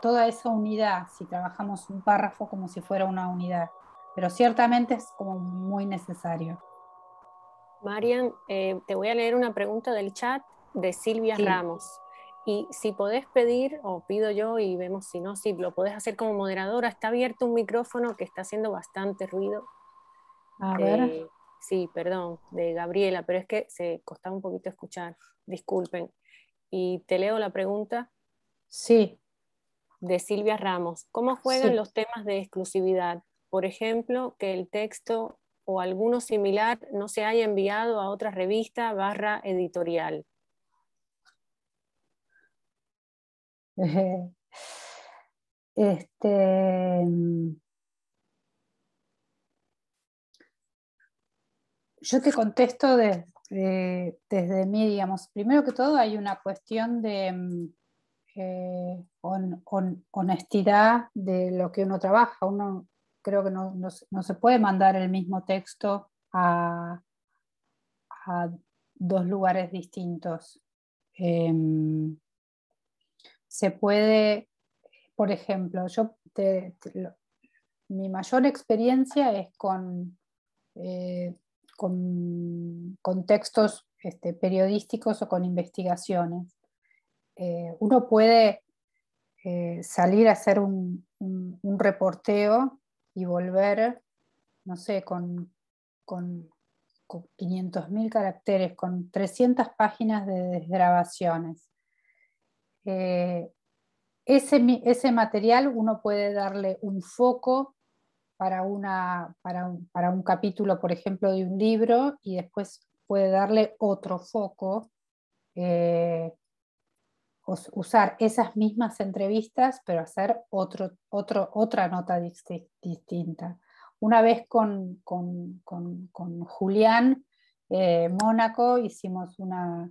toda esa unidad, si trabajamos un párrafo como si fuera una unidad. Pero ciertamente es como muy necesario. Marian, eh, te voy a leer una pregunta del chat de Silvia Ramos. Y si podés pedir, o pido yo y vemos si no, si lo podés hacer como moderadora, está abierto un micrófono que está haciendo bastante ruido. A eh, ver. Sí, perdón, de Gabriela, pero es que se costaba un poquito escuchar, disculpen. Y te leo la pregunta. Sí de Silvia Ramos. ¿Cómo juegan los temas de exclusividad? Por ejemplo, que el texto o alguno similar no se haya enviado a otra revista barra editorial. (laughs) Este, mm, yo te contesto de desde mí, digamos, primero que todo hay una cuestión de, mm, honestidad de lo que uno trabaja. Uno creo que no, se puede mandar el mismo texto a, dos lugares distintos. Em, se puede, por ejemplo, yo mi mayor experiencia es con, eh, con, textos este, periodísticos o con investigaciones. Eh, uno puede eh, salir a hacer un, reporteo y volver, no sé, con, 500.000 caracteres, con 300 páginas de desgrabaciones. Eh, ese, material uno puede darle un foco para, una, para, un, capítulo, por ejemplo, de un libro y después puede darle otro foco usar esas mismas entrevistas, pero hacer otra nota distinta. Una vez con, Julián eh, Mónaco hicimos una,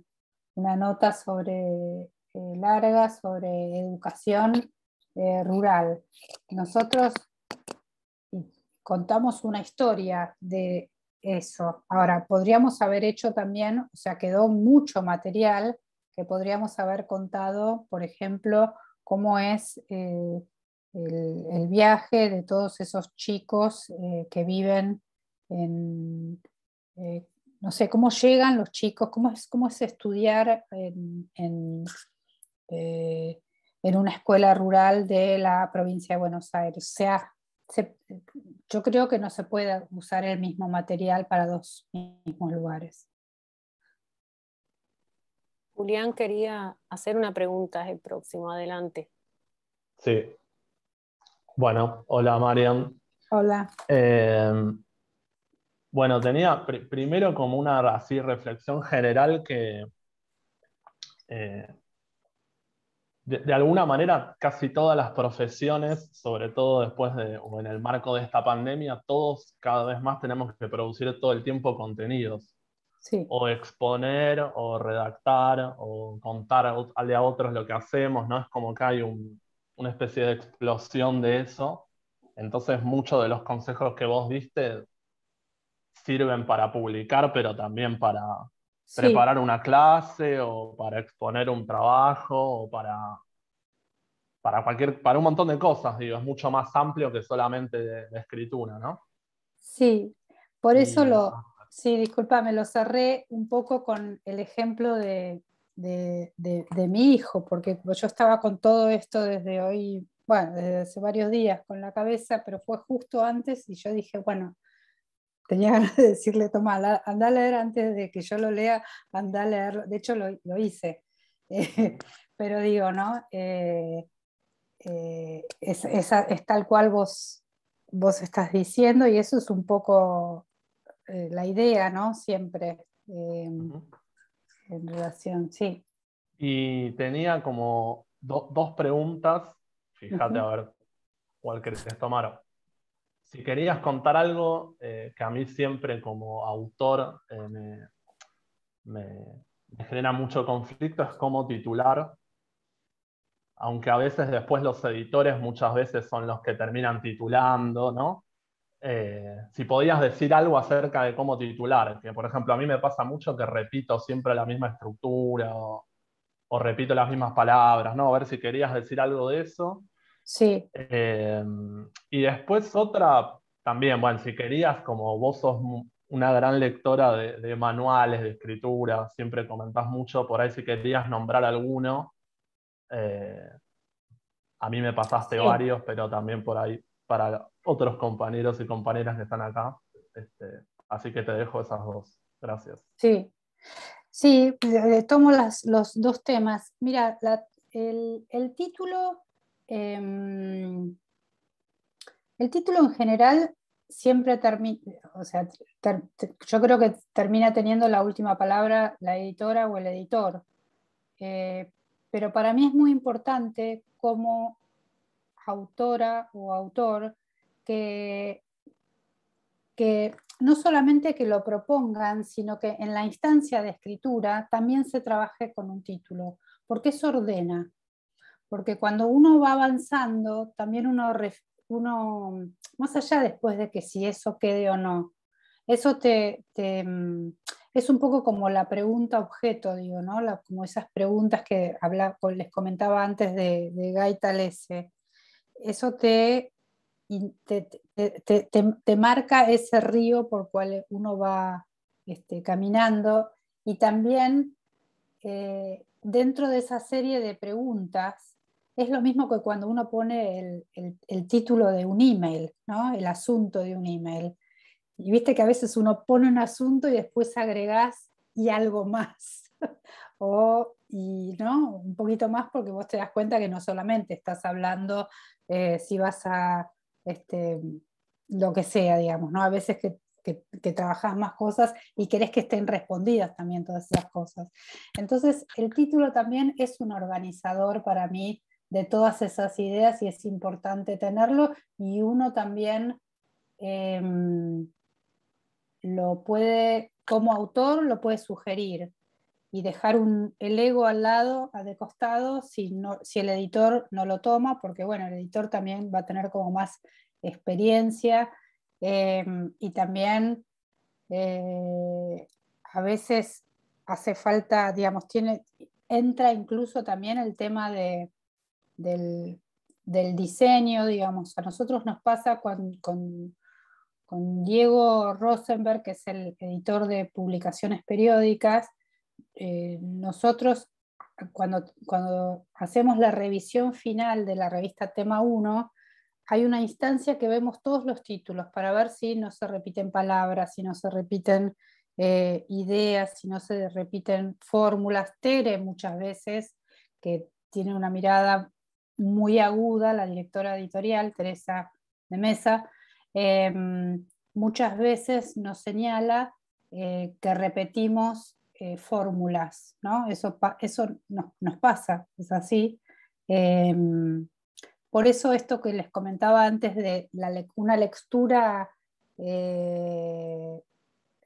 nota sobre, eh, larga sobre educación eh, rural. Nosotros contamos una historia de eso. Ahora, podríamos haber hecho también, o sea, quedó mucho material podríamos haber contado, por ejemplo, cómo es eh, el, viaje de todos esos chicos eh, que viven en, eh, no sé, cómo llegan los chicos, cómo es, cómo es estudiar en, una escuela rural de la provincia de Buenos Aires. O sea, yo creo que no se puede usar el mismo material para dos mismos lugares. Julián quería hacer una pregunta, es el próximo, adelante. Sí. Bueno, hola Marian. Hola. Eh, bueno, tenía primero como una así reflexión general que eh, de, de, alguna manera casi todas las profesiones, sobre todo después de, o en el marco de esta pandemia, todos cada vez más tenemos que producir todo el tiempo contenidos. O exponer, o redactar, o contar a otros lo que hacemos, ¿no? Es como que hay una especie de explosión de eso. Entonces, muchos de los consejos que vos diste sirven para publicar, pero también para preparar una clase o para exponer un trabajo o para, para, cualquier, para un montón de cosas. Digo, es mucho más amplio que solamente de, escritura, ¿no? Sí, por eso lo, Sí, disculpa, me lo cerré un poco con el ejemplo de, mi hijo, porque yo estaba con todo esto desde hoy, bueno, desde hace varios días con la cabeza, pero fue justo antes y yo dije, bueno, tenía (laughs) ganas de decirle, toma, anda a leer antes de que yo lo lea, anda a leerlo, de hecho lo, hice, (laughs) pero digo, ¿no? Eh, eh, es, tal cual vos, vos estás diciendo y eso es un poco eh, la idea, ¿no? Siempre eh, en relación, sí. Y tenía como dos preguntas, fíjate a ver cuál querés tomar. Si querías contar algo eh, que a mí siempre como autor me, me genera mucho conflicto, es cómo titular aunque a veces después los editores muchas veces son los que terminan titulando, ¿no? Eh, si podías decir algo acerca de cómo titular, que por ejemplo a mí me pasa mucho que repito siempre la misma estructura o, repito las mismas palabras, ¿no? A ver si querías decir algo de eso. Sí. Eh, y después otra, también, bueno, si querías, como vos sos una gran lectora de, manuales, de escritura, siempre comentás mucho, por ahí si querías nombrar alguno. Eh, a mí me pasaste varios, pero también por ahí para otros compañeros y compañeras que están acá. Este, así que te dejo esas dos. Gracias. Sí, sí, tomo los dos temas. Mira, el, título, em, el título en general siempre termina, o sea, yo creo que termina teniendo la última palabra la editora o el editor. Eh, pero para mí es muy importante como autora o autor que, que no solamente que lo propongan, sino que en la instancia de escritura también se trabaje con un título, porque eso ordena. Porque cuando uno va avanzando, también uno, uno más allá después de que si eso quede o no, eso te, mm, es un poco como la pregunta objeto, digo, ¿no? como esas preguntas que habla, les comentaba antes de, de Gaita Eso te y te, marca ese río por cual uno va este, caminando y también eh, dentro de esa serie de preguntas es lo mismo que cuando uno pone el, título de un email, el asunto de un email. Y viste que a veces uno pone un asunto y después agregás y algo más. (laughs) o no, un poquito más porque vos te das cuenta que no solamente estás hablando eh, si vas a este, lo que sea, digamos, ¿no? A veces que, trabajas más cosas y querés que estén respondidas también todas esas cosas. Entonces, el título también es un organizador para mí de todas esas ideas y es importante tenerlo y uno también em, lo puede, como autor, lo puede sugerir y dejar el ego al lado, de costado, si, el editor no lo toma, porque bueno, el editor también va a tener como más experiencia eh, y también eh, a veces hace falta, digamos, tiene, entra incluso también el tema del, diseño, digamos, a nosotros nos pasa con, con, con Diego Rosenberg, que es el editor de publicaciones periódicas, eh, nosotros cuando, hacemos la revisión final de la revista Tema 1, hay una instancia que vemos todos los títulos para ver si no se repiten palabras, si no se repiten eh, ideas, si no se repiten fórmulas. Tere muchas veces, que tiene una mirada muy aguda, la directora editorial, Teresa de Mesa, eh, muchas veces nos señala que repetimos eh, fórmulas, ¿no? Eso, eso nos pasa, es así. Em, por eso esto que les comentaba antes de una lectura eh,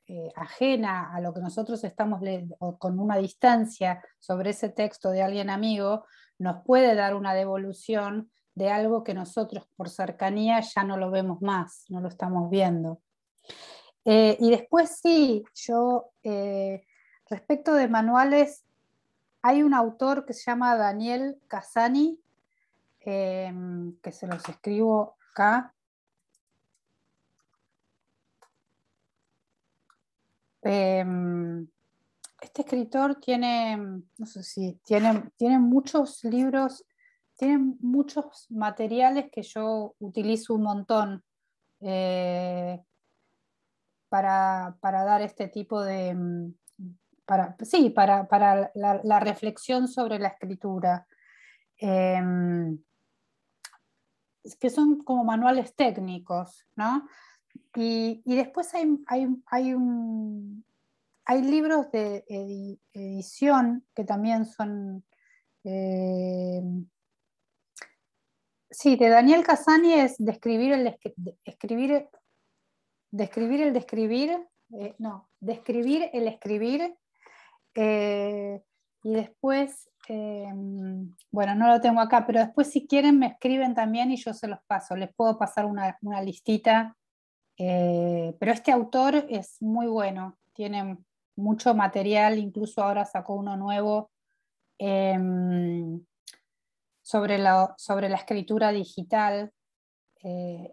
eh, ajena a lo que nosotros estamos o con una distancia sobre ese texto de alguien amigo, nos puede dar una devolución de algo que nosotros por cercanía ya no lo vemos más, no lo estamos viendo. y después sí, yo Respecto de manuales, hay un autor que se llama Daniel Casani, em, que se los escribo acá. Em, este escritor tiene, si, tiene, tiene muchos libros, tiene muchos materiales que yo utilizo un montón eh, para, dar este tipo de, em, sí, para, la, reflexión sobre la escritura, em, que son como manuales técnicos, ¿no? Y, después hay, hay, libros de edición que también son... Em, sí, de Daniel Casani es describir el escribir describir el describir, eh, no, describir el escribir eh, y después, eh, bueno, no lo tengo acá, pero después si quieren me escriben también y yo se los paso. Les puedo pasar una, una listita. Eh, pero este autor es muy bueno, tiene mucho material, incluso ahora sacó uno nuevo em, sobre, la, sobre, la, escritura digital.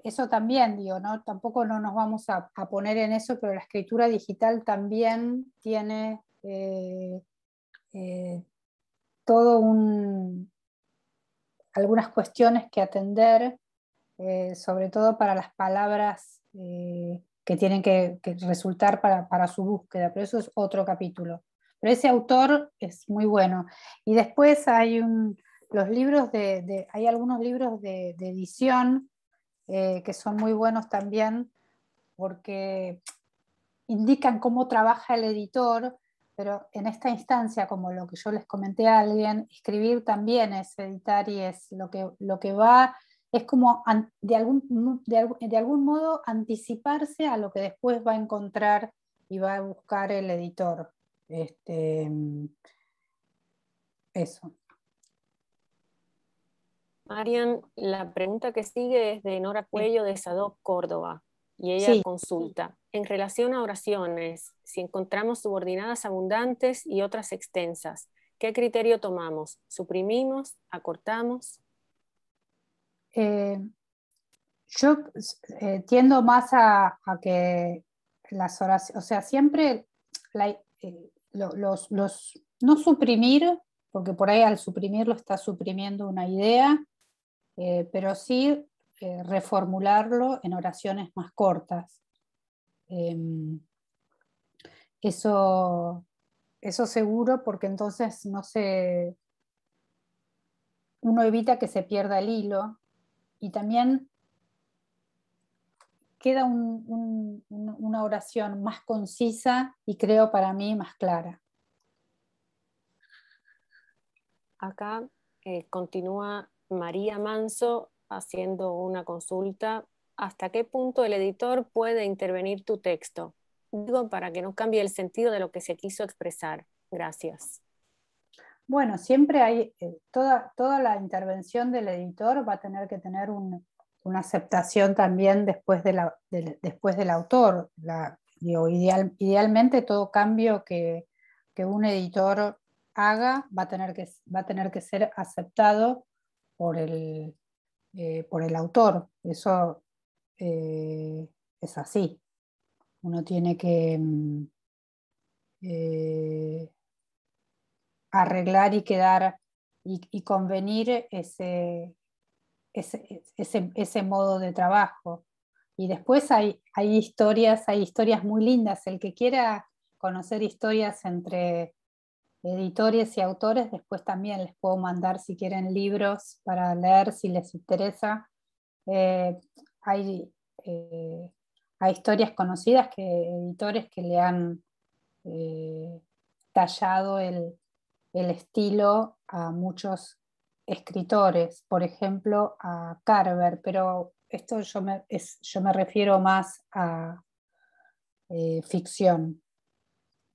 eso también, digo, ¿no? tampoco no nos vamos a poner en eso, pero la escritura digital también tiene eh, eh, todo un, algunas cuestiones que atender, eh, sobre todo para las palabras que tienen que, resultar para, para, su búsqueda, pero eso es otro capítulo. Pero ese autor es muy bueno. Y después hay un, los libros de, hay algunos libros de edición que son muy buenos también porque indican cómo trabaja el editor pero en esta instancia, como lo que yo les comenté a alguien, escribir también es editar y es lo que, lo que va, es como de algún, modo anticiparse a lo que después va a encontrar y va a buscar el editor. Este, eso. Marian, la pregunta que sigue es de Nora Cuello de Sadoc, Córdoba y ella consulta. En relación a oraciones, si encontramos subordinadas abundantes y otras extensas, ¿qué criterio tomamos? ¿Suprimimos? ¿Acortamos? Eh, yo eh, tiendo más a, que las oraciones, o sea, siempre eh, los, no suprimir, porque por ahí al suprimirlo está suprimiendo una idea, eh, pero sí eh, reformularlo en oraciones más cortas. Em, eso, eso seguro porque entonces no se, uno evita que se pierda el hilo y también queda una oración más concisa y creo para mí más clara. Acá eh, continúa María Manso haciendo una consulta, ¿hasta qué punto el editor puede intervenir tu texto? Digo, para que no cambie el sentido de lo que se quiso expresar. Gracias. Bueno, siempre hay, eh, toda, toda la intervención del editor va a tener que tener una aceptación también después, de la, después del autor. idealmente todo cambio que, que, un editor haga va a, tener que, va a tener que ser aceptado por el, eh, por el autor. Eso eh, es así. Uno tiene que mm, eh, arreglar y quedar y, convenir ese, ese, modo de trabajo. Y después hay historias, hay historias muy lindas. El que quiera conocer historias entre editores y autores. Después también les puedo mandar si quieren libros para leer si les interesa. Eh, hay, eh, hay, historias conocidas que editores que le han eh, tallado el, estilo a muchos escritores, por ejemplo a Carver, pero esto yo me refiero más a ficción.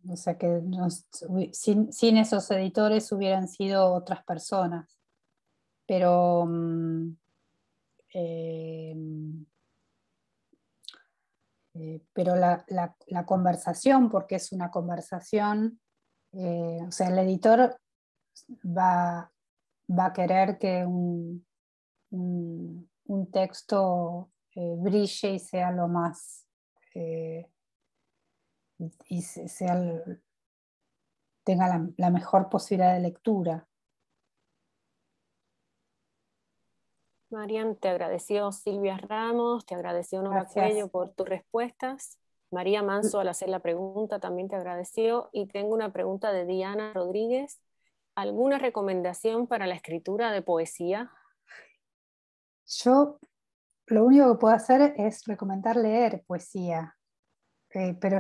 O sea que sin, esos editores hubieran sido otras personas. Pero mm, eh, eh, pero la, conversación, porque es una conversación, eh, o sea, el editor va, a querer que un texto brille y sea lo más y sea tenga la, mejor posibilidad de lectura. Marian, te agradeció Silvia Ramos, te agradeció Nora por tus respuestas. María Manso mm. al hacer la pregunta también te agradeció. Y tengo una pregunta de Diana Rodríguez. ¿Alguna recomendación para la escritura de poesía? Yo lo único que puedo hacer es recomendar leer poesía, eh, pero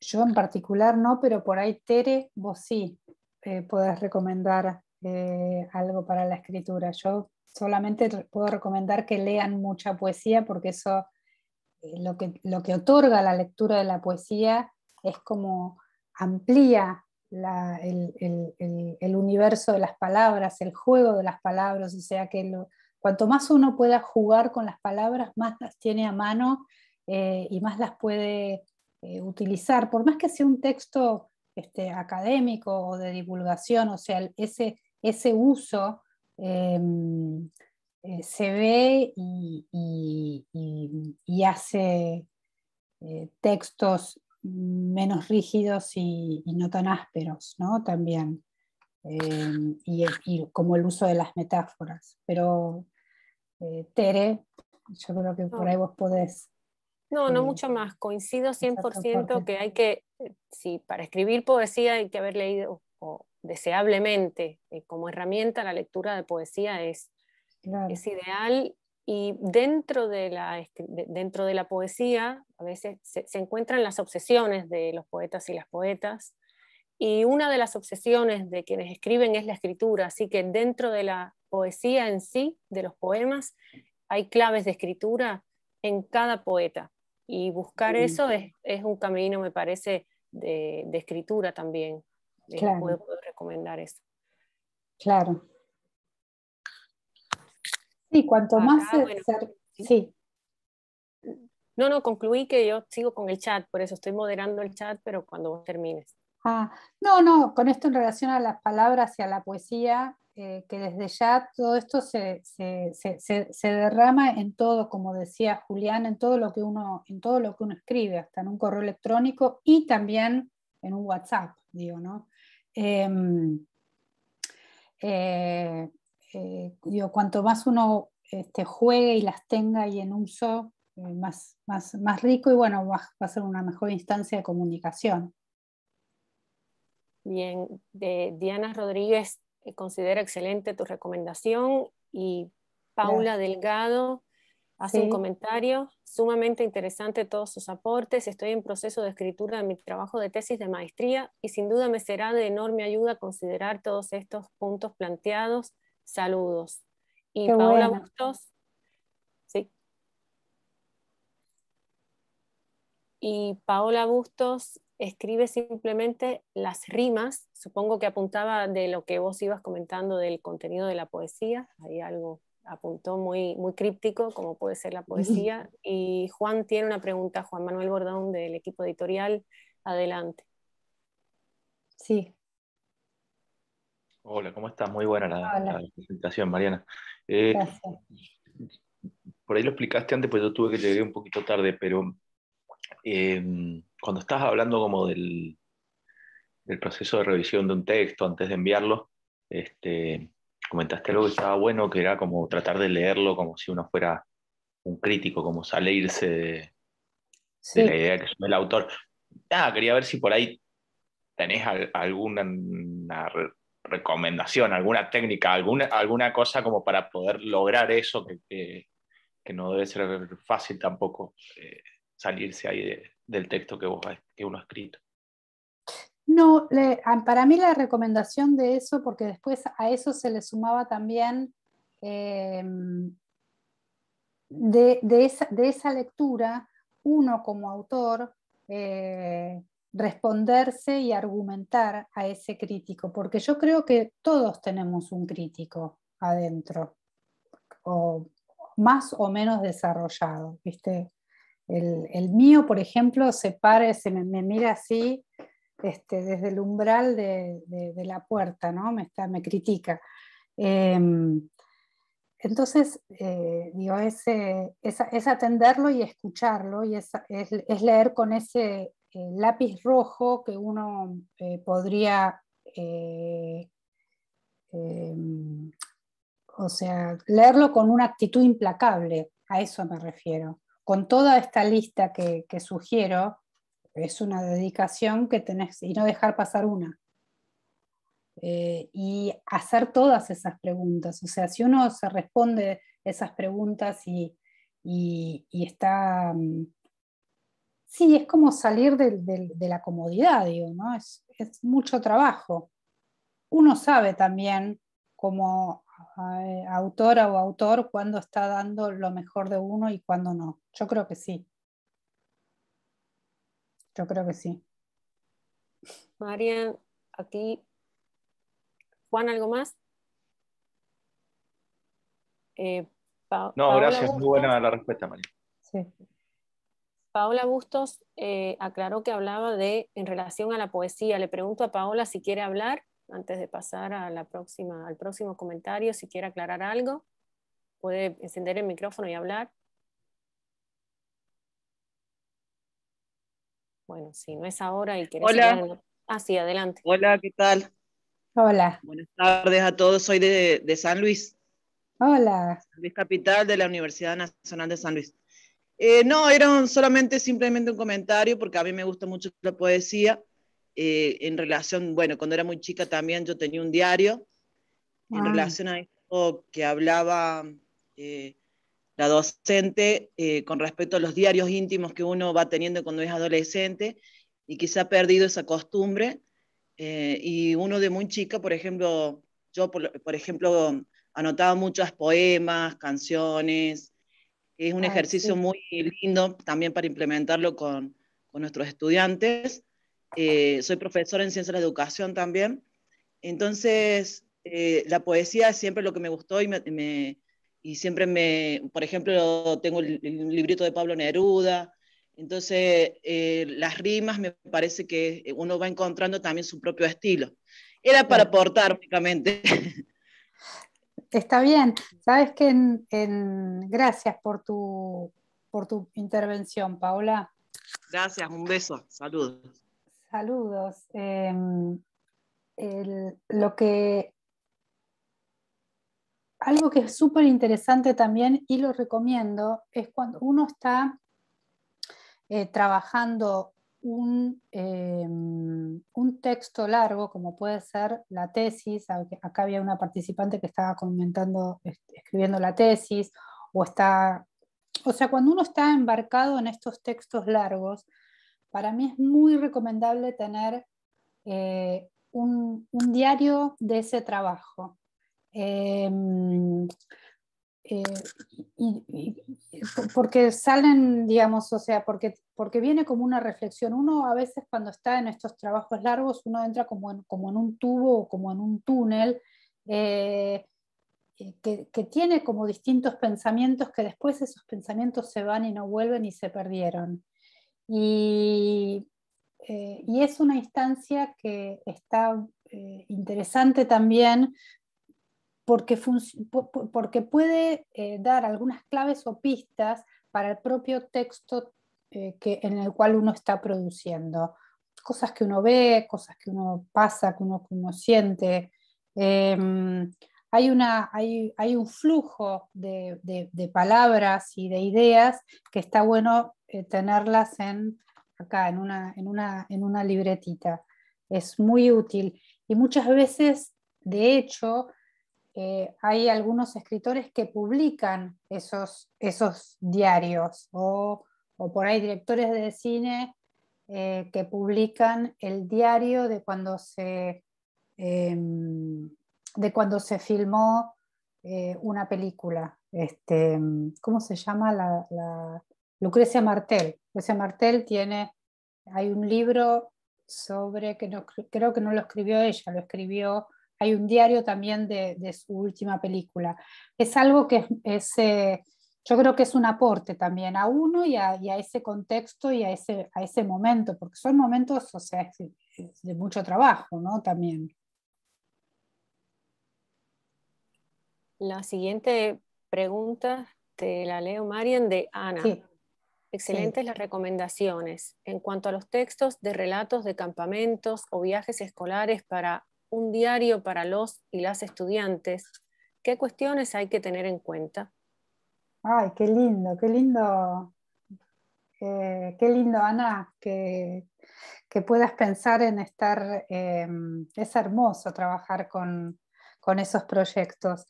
yo en particular no, pero por ahí Tere, vos sí eh, recomendar eh, algo para la escritura. Yo solamente puedo recomendar que lean mucha poesía porque eso eh, lo, que, lo que otorga la lectura de la poesía es como amplía el, universo de las palabras, el juego de las palabras, o sea que cuanto más uno pueda jugar con las palabras, más las tiene a mano eh, y más las puede eh, utilizar, por más que sea un texto este, académico o de divulgación, o sea, ese, ese uso em, eh, se ve y, y hace eh, textos menos rígidos y, no tan ásperos, ¿no? También. Em, y, como el uso de las metáforas. Pero, Tere, yo creo que por ahí vos podés no, no mucho más. Coincido 100% que hay que, eh, sí, para escribir poesía hay que haber leído, deseablemente, eh, como herramienta la lectura de poesía es, ideal. Y dentro de, la, este, dentro de la poesía, a veces se, encuentran las obsesiones de los poetas y las poetas. Y una de las obsesiones de quienes escriben es la escritura. Así que dentro de la poesía en sí, de los poemas, hay claves de escritura en cada poeta. Y buscar eso es, un camino, me parece, de, escritura también. Eh, claro. Puedo, recomendar eso. Claro. Sí, cuanto ah, más... Ah, sí. No, no, concluí que yo sigo con el chat, por eso estoy moderando el chat, pero cuando vos termines. Ah, no, no, con esto en relación a las palabras y a la poesía, que desde ya todo esto se, derrama en todo, como decía Julián, en todo, lo que uno, en todo lo que uno escribe, hasta en un correo electrónico y también en un WhatsApp, digo, ¿no? Em, eh, eh, cuanto más uno este, juegue y las tenga y en uso, eh, más, más, rico y bueno, va, a ser una mejor instancia de comunicación. Bien, de Diana Rodríguez eh, considera excelente tu recomendación y Paula Delgado hace un comentario, sumamente interesante todos sus aportes, estoy en proceso de escritura de mi trabajo de tesis de maestría y sin duda me será de enorme ayuda considerar todos estos puntos planteados. Saludos. Y Paula Bustos. Sí. Y Paola Bustos escribe simplemente las rimas, supongo que apuntaba de lo que vos ibas comentando del contenido de la poesía, hay algo apuntó muy, muy críptico, como puede ser la poesía. (laughs) Y Juan tiene una pregunta, Juan Manuel Bordón, del equipo editorial. Adelante. Sí. Hola, ¿cómo estás? Muy buena la, presentación, Mariana. Eh, Gracias. Por ahí lo explicaste antes, pues yo tuve que llegar un poquito tarde, pero Em, cuando estás hablando como del, proceso de revisión de un texto antes de enviarlo, este, comentaste algo que estaba bueno, que era como tratar de leerlo como si uno fuera un crítico, como salirse de, de la idea que es el autor. Ah, quería ver si por ahí tenés alguna recomendación, alguna técnica, alguna, cosa como para poder lograr eso que, no debe ser fácil tampoco. Eh, salirse ahí del texto que, vos, que uno ha escrito. No, ah, para mí la recomendación de eso, porque después a eso se le sumaba también em, de, esa, lectura, uno como autor, eh, responderse y argumentar a ese crítico, porque yo creo que todos tenemos un crítico adentro, o más o menos desarrollado, ¿viste? El, mío, por ejemplo, se para, se me, mira así este, desde el umbral de, la puerta, ¿no? Me, está, me critica. Em, entonces, eh, digo, es, atenderlo y escucharlo, y es, es leer con ese eh, lápiz rojo que uno eh, podría, em, o sea, leerlo con una actitud implacable, a eso me refiero con toda esta lista que, sugiero, es una dedicación que y no dejar pasar una. Eh, y hacer todas esas preguntas. O sea, si uno se responde esas preguntas y, está... Mm, sí, es como salir de, la comodidad, digo, ¿no? Es, mucho trabajo. Uno sabe también, cómo... Eh, autora o autor cuando está dando lo mejor de uno y cuando no. Yo creo que sí. Yo creo que sí. María, aquí. Juan, ¿algo más? Eh, no, gracias. Muy buena la respuesta, María. Paola Bustos eh, aclaró que hablaba de en relación a la poesía. Le pregunto a Paola si quiere hablar antes de pasar a la próxima, al próximo comentario, si quiere aclarar algo, puede encender el micrófono y hablar. Bueno, si no es ahora y quiere Hola. Ah, sí, adelante. Hola, ¿qué tal? Hola. Buenas tardes a todos, soy de, San Luis. Hola. San Luis Capital de la Universidad Nacional de San Luis. Eh, no, era solamente simplemente un comentario porque a mí me gusta mucho la poesía eh, en relación, bueno, cuando era muy chica también yo tenía un diario en ah. relación a esto que hablaba eh, la docente eh, con respecto a los diarios íntimos que uno va teniendo cuando es adolescente y quizá ha perdido esa costumbre. y uno de muy chica, por ejemplo, yo, por, ejemplo, anotaba muchos poemas, canciones. Es un ejercicio muy lindo también para implementarlo con, con nuestros estudiantes. Eh, soy profesora en ciencias de la educación también. Entonces, eh, la poesía es siempre lo que me gustó y, me, y siempre me, por ejemplo, tengo un librito de Pablo Neruda. Entonces, eh, las rimas me parece que uno va encontrando también su propio estilo. Era para aportar, únicamente. (laughs) Está bien. Sabes que en, gracias por tu, por tu intervención, Paola. Gracias, un beso, saludos. Saludos. Em, lo que algo que es súper interesante también y lo recomiendo es cuando uno está eh, trabajando un, em, un, texto largo, como puede ser la tesis, acá había una participante que estaba comentando, escribiendo la tesis, o está, o sea, cuando uno está embarcado en estos textos largos, para mí es muy recomendable tener eh, un, diario de ese trabajo. Em, eh, porque salen, digamos, o sea, porque, viene como una reflexión. Uno a veces cuando está en estos trabajos largos, uno entra como en, un tubo o como en un túnel. Eh, que, que, tiene como distintos pensamientos que después esos pensamientos se van y no vuelven y se perdieron. Eh, y, es una instancia que está eh, interesante también porque, porque puede eh, dar algunas claves o pistas para el propio texto que, en el cual uno está produciendo. Cosas que uno ve, cosas que uno pasa, que uno, que siente. Em, hay, una, hay, un flujo de, palabras y de ideas que está bueno eh, tenerlas en, acá, en una, en, una, libretita. Es muy útil. Y muchas veces, de hecho, eh, hay algunos escritores que publican esos, esos diarios o, por ahí directores de cine eh, que publican el diario de cuando se, em, de cuando se filmó una película. Este, ¿Cómo se llama la, la, Lucrecia Martel. Lucrecia Martel tiene, hay un libro sobre, que creo que no lo escribió ella, lo escribió, hay un diario también de, su última película. Es algo que es, eh, yo creo que es un aporte también a uno y a, ese contexto y a ese, a ese, momento, porque son momentos, o sea, de mucho trabajo, ¿no? También. La siguiente pregunta te la leo, Marian, de Ana. Excelentes las recomendaciones. En cuanto a los textos de relatos de campamentos o viajes escolares para un diario para los y las estudiantes, ¿qué cuestiones hay que tener en cuenta? Ay, qué lindo, qué lindo, eh, qué lindo, Ana, que, puedas pensar en estar, eh, es hermoso trabajar con, con esos proyectos.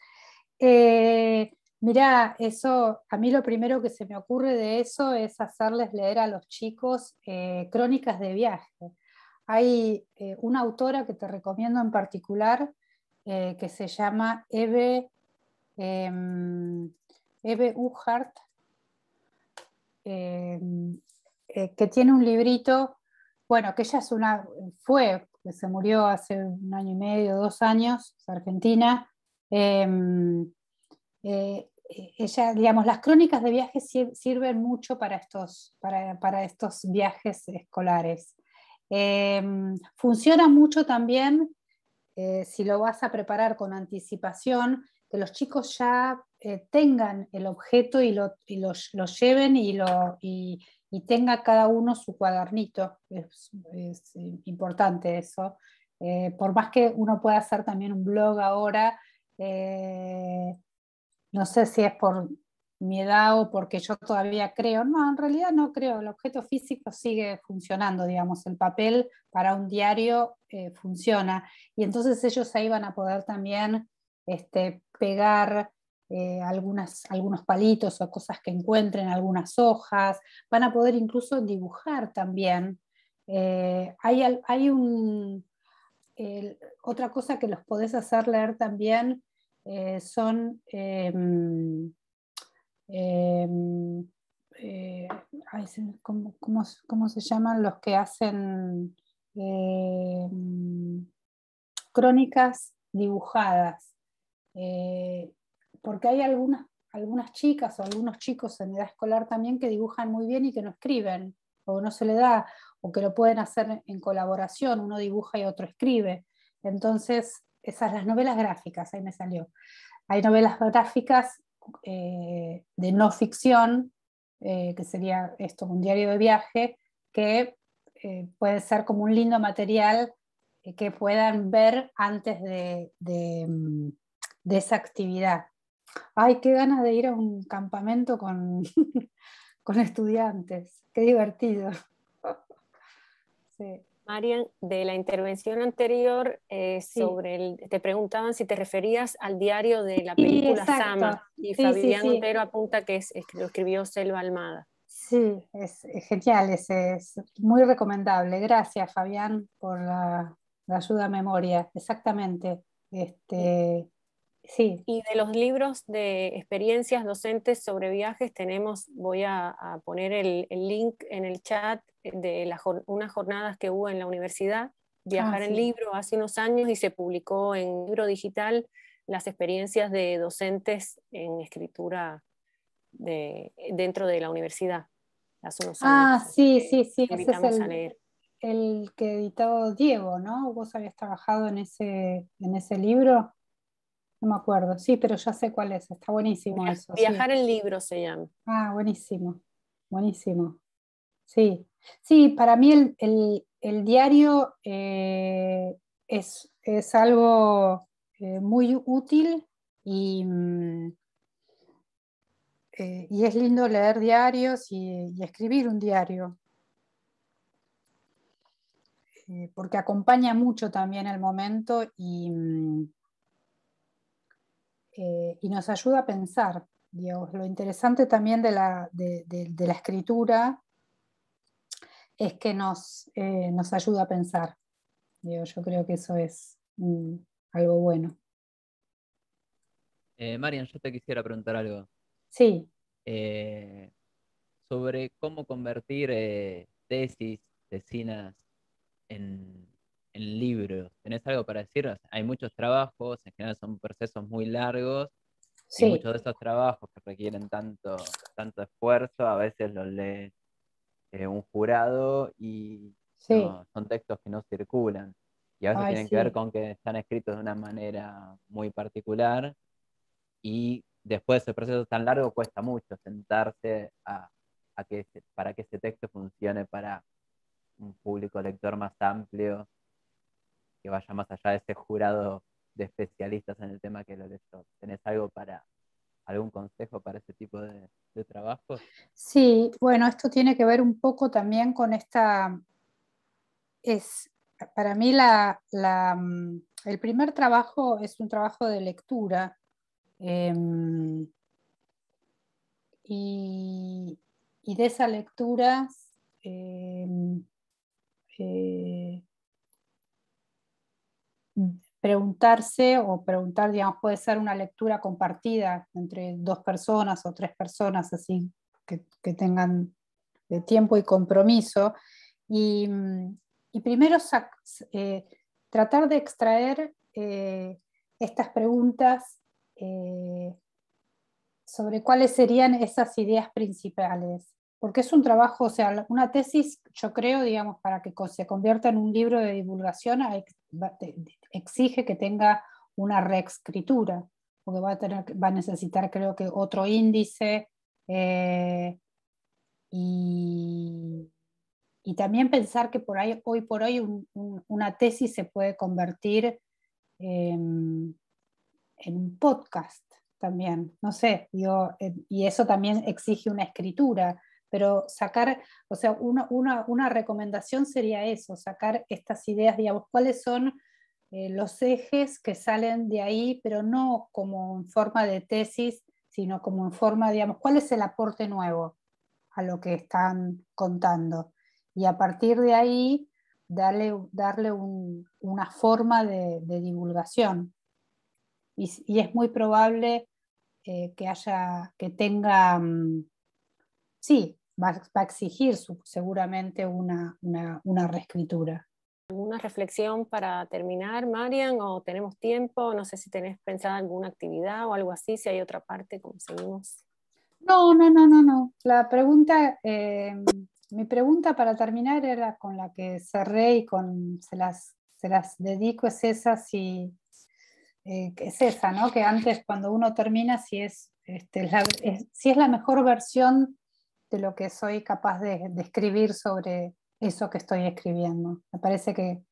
Eh, Mira, eso, a mí lo primero que se me ocurre de eso es hacerles leer a los chicos eh, crónicas de viaje. Hay eh, una autora que te recomiendo en particular eh, que se llama Eve, em, Eve Uhart, em, que tiene un librito, bueno, que ella es una, fue, se murió hace un año y medio, dos años, es argentina em, eh, eh, digamos, las crónicas de viajes sirven mucho para estos, para, estos viajes escolares. Eh, funciona mucho también, si lo vas a preparar con anticipación, que los chicos ya tengan el objeto y lo, lleven y, lo, y, tenga cada uno su cuadernito. Es, importante eso. por más que uno pueda hacer también un blog ahora, no sé si es por mi edad o porque yo todavía creo, no, en realidad no creo, el objeto físico sigue funcionando, digamos, el papel para un diario eh, funciona y entonces ellos ahí van a poder también este, pegar eh, algunas, algunos palitos o cosas que encuentren, algunas hojas, van a poder incluso dibujar también. Eh, hay, un, otra cosa que los podés hacer leer también eh, son em, em, eh, ¿cómo, se llaman los que hacen em, crónicas dibujadas? Eh, porque hay algunas, algunas chicas o algunos chicos en edad escolar también que dibujan muy bien y que no escriben, o no se le da, o que lo pueden hacer en colaboración, uno dibuja y otro escribe. Entonces, esas, las novelas gráficas, ahí me salió. Hay novelas gráficas eh, de no ficción, eh, que sería esto, un diario de viaje, que eh, puede ser como un lindo material que puedan ver antes mm, de, esa actividad. Ay, qué ganas de ir a un campamento con, (laughs) con estudiantes, qué divertido. (laughs) Sí. Marian, de la intervención anterior eh, sobre el, te preguntaban si te referías al diario de la película Sama y Fabián Otero apunta que es, lo escribió Selva Almada. Sí, es, genial, es, muy recomendable. Gracias Fabián por la, la ayuda a memoria, exactamente. Este, Sí. Y de los libros de experiencias docentes sobre viajes tenemos, voy a, poner el, link en el chat de las unas jornadas que hubo en la universidad, ah, Viajar en Libro, hace unos años y se publicó en libro digital las experiencias de docentes en escritura de, dentro de la universidad. Hace unos ah, años. sí, sí, sí, ese es el, el que editó Diego, ¿no? Vos habías trabajado en ese, en ese libro no me acuerdo. Sí, pero ya sé cuál es. Está buenísimo eso. Viajar el libro se llama. Ah, buenísimo. Buenísimo. Sí. Sí, para mí el, diario eh, es, algo eh, muy útil mm, eh, y, es lindo leer diarios y, y escribir un diario porque acompaña mucho también el momento y, mm, y nos ayuda a pensar. Lo interesante también de la, escritura es que nos, eh, ayuda a pensar. yo creo que eso es mm, algo bueno. Eh, Marian, yo te quisiera preguntar algo. Sí. Eh, sobre cómo convertir tesis, tesinas en en libros? ¿Tenés algo para decir? Hay muchos trabajos, en general son procesos muy largos, y muchos de esos trabajos que requieren tanto, tanto esfuerzo, a veces los lee eh, un jurado y son textos que no circulan. Y a veces tienen que ver con que están escritos de una manera muy particular y después de ese proceso tan largo cuesta mucho sentarse a, a que, para que ese texto funcione para un público lector más amplio que vaya más allá de ese jurado de especialistas en el tema que lo leyó. ¿Tenés algo para, algún consejo para ese tipo de, trabajo? trabajos? Sí, bueno, esto tiene que ver un poco también con esta, es, para mí la, mm, el primer trabajo es un trabajo de lectura. Em, y, de esa lectura em, eh, preguntarse o preguntar, digamos, puede ser una lectura compartida entre dos personas o tres personas, así que, tengan de tiempo y compromiso. Y, mm, primero eh, tratar de extraer eh, estas preguntas eh, sobre cuáles serían esas ideas principales. Porque es un trabajo, o sea, una tesis, yo creo, digamos, para que se convierta en un libro de divulgación exige que tenga una reescritura, porque va a, necesitar creo que otro índice eh, y, también pensar que por ahí, hoy por hoy una tesis se puede convertir em, en un podcast también, no sé, eh, y eso también exige una escritura pero sacar, o sea, una, recomendación sería eso, sacar estas ideas, digamos, cuáles son eh, los ejes que salen de ahí, pero no como en forma de tesis, sino como en forma, digamos, cuál es el aporte nuevo a lo que están contando. Y a partir de ahí, darle, darle una forma de, divulgación. Y, es muy probable eh, que haya, que tenga, mm, sí, va, a exigir seguramente una, una, una reescritura. ¿Alguna reflexión para terminar, Marian? ¿O tenemos tiempo? No sé si tenés pensada alguna actividad o algo así, si hay otra parte, conseguimos. seguimos. No, no, no, no, no. La pregunta, eh, mi pregunta para terminar era con la que cerré y con, se, las, se las dedico, es esa, si, eh, es esa, ¿no? Que antes cuando uno termina, si es, este, la, si es la mejor versión de lo que soy capaz de, escribir sobre eso que estoy escribiendo. Me parece que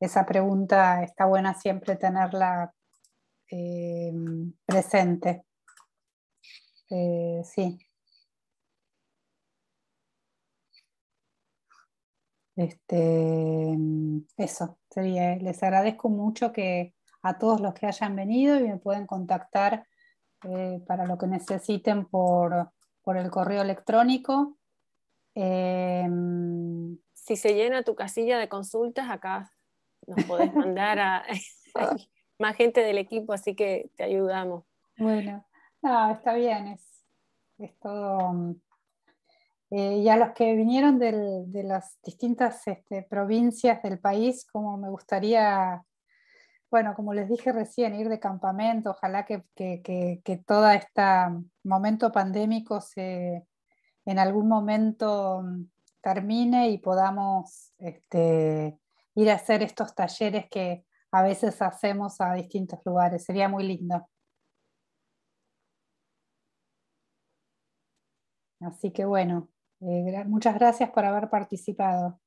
esa pregunta está buena siempre tenerla eh, presente. Eh, sí. Este, eso sería. Eh, les agradezco mucho que a todos los que hayan venido y me pueden contactar para lo que necesiten por, por el correo electrónico. Em, si se llena tu casilla de consultas, acá nos podés (laughs) mandar a, más gente del equipo, así que te ayudamos. Bueno, está bien, es, todo. Mm, eh, y a los que vinieron de las distintas este, provincias del país, como me gustaría bueno, como les dije recién, ir de campamento, ojalá que, todo este momento pandémico en algún momento mm, termine y podamos este, ir a hacer estos talleres que a veces hacemos a distintos lugares. Sería muy lindo. Así que bueno, eh, muchas gracias por haber participado.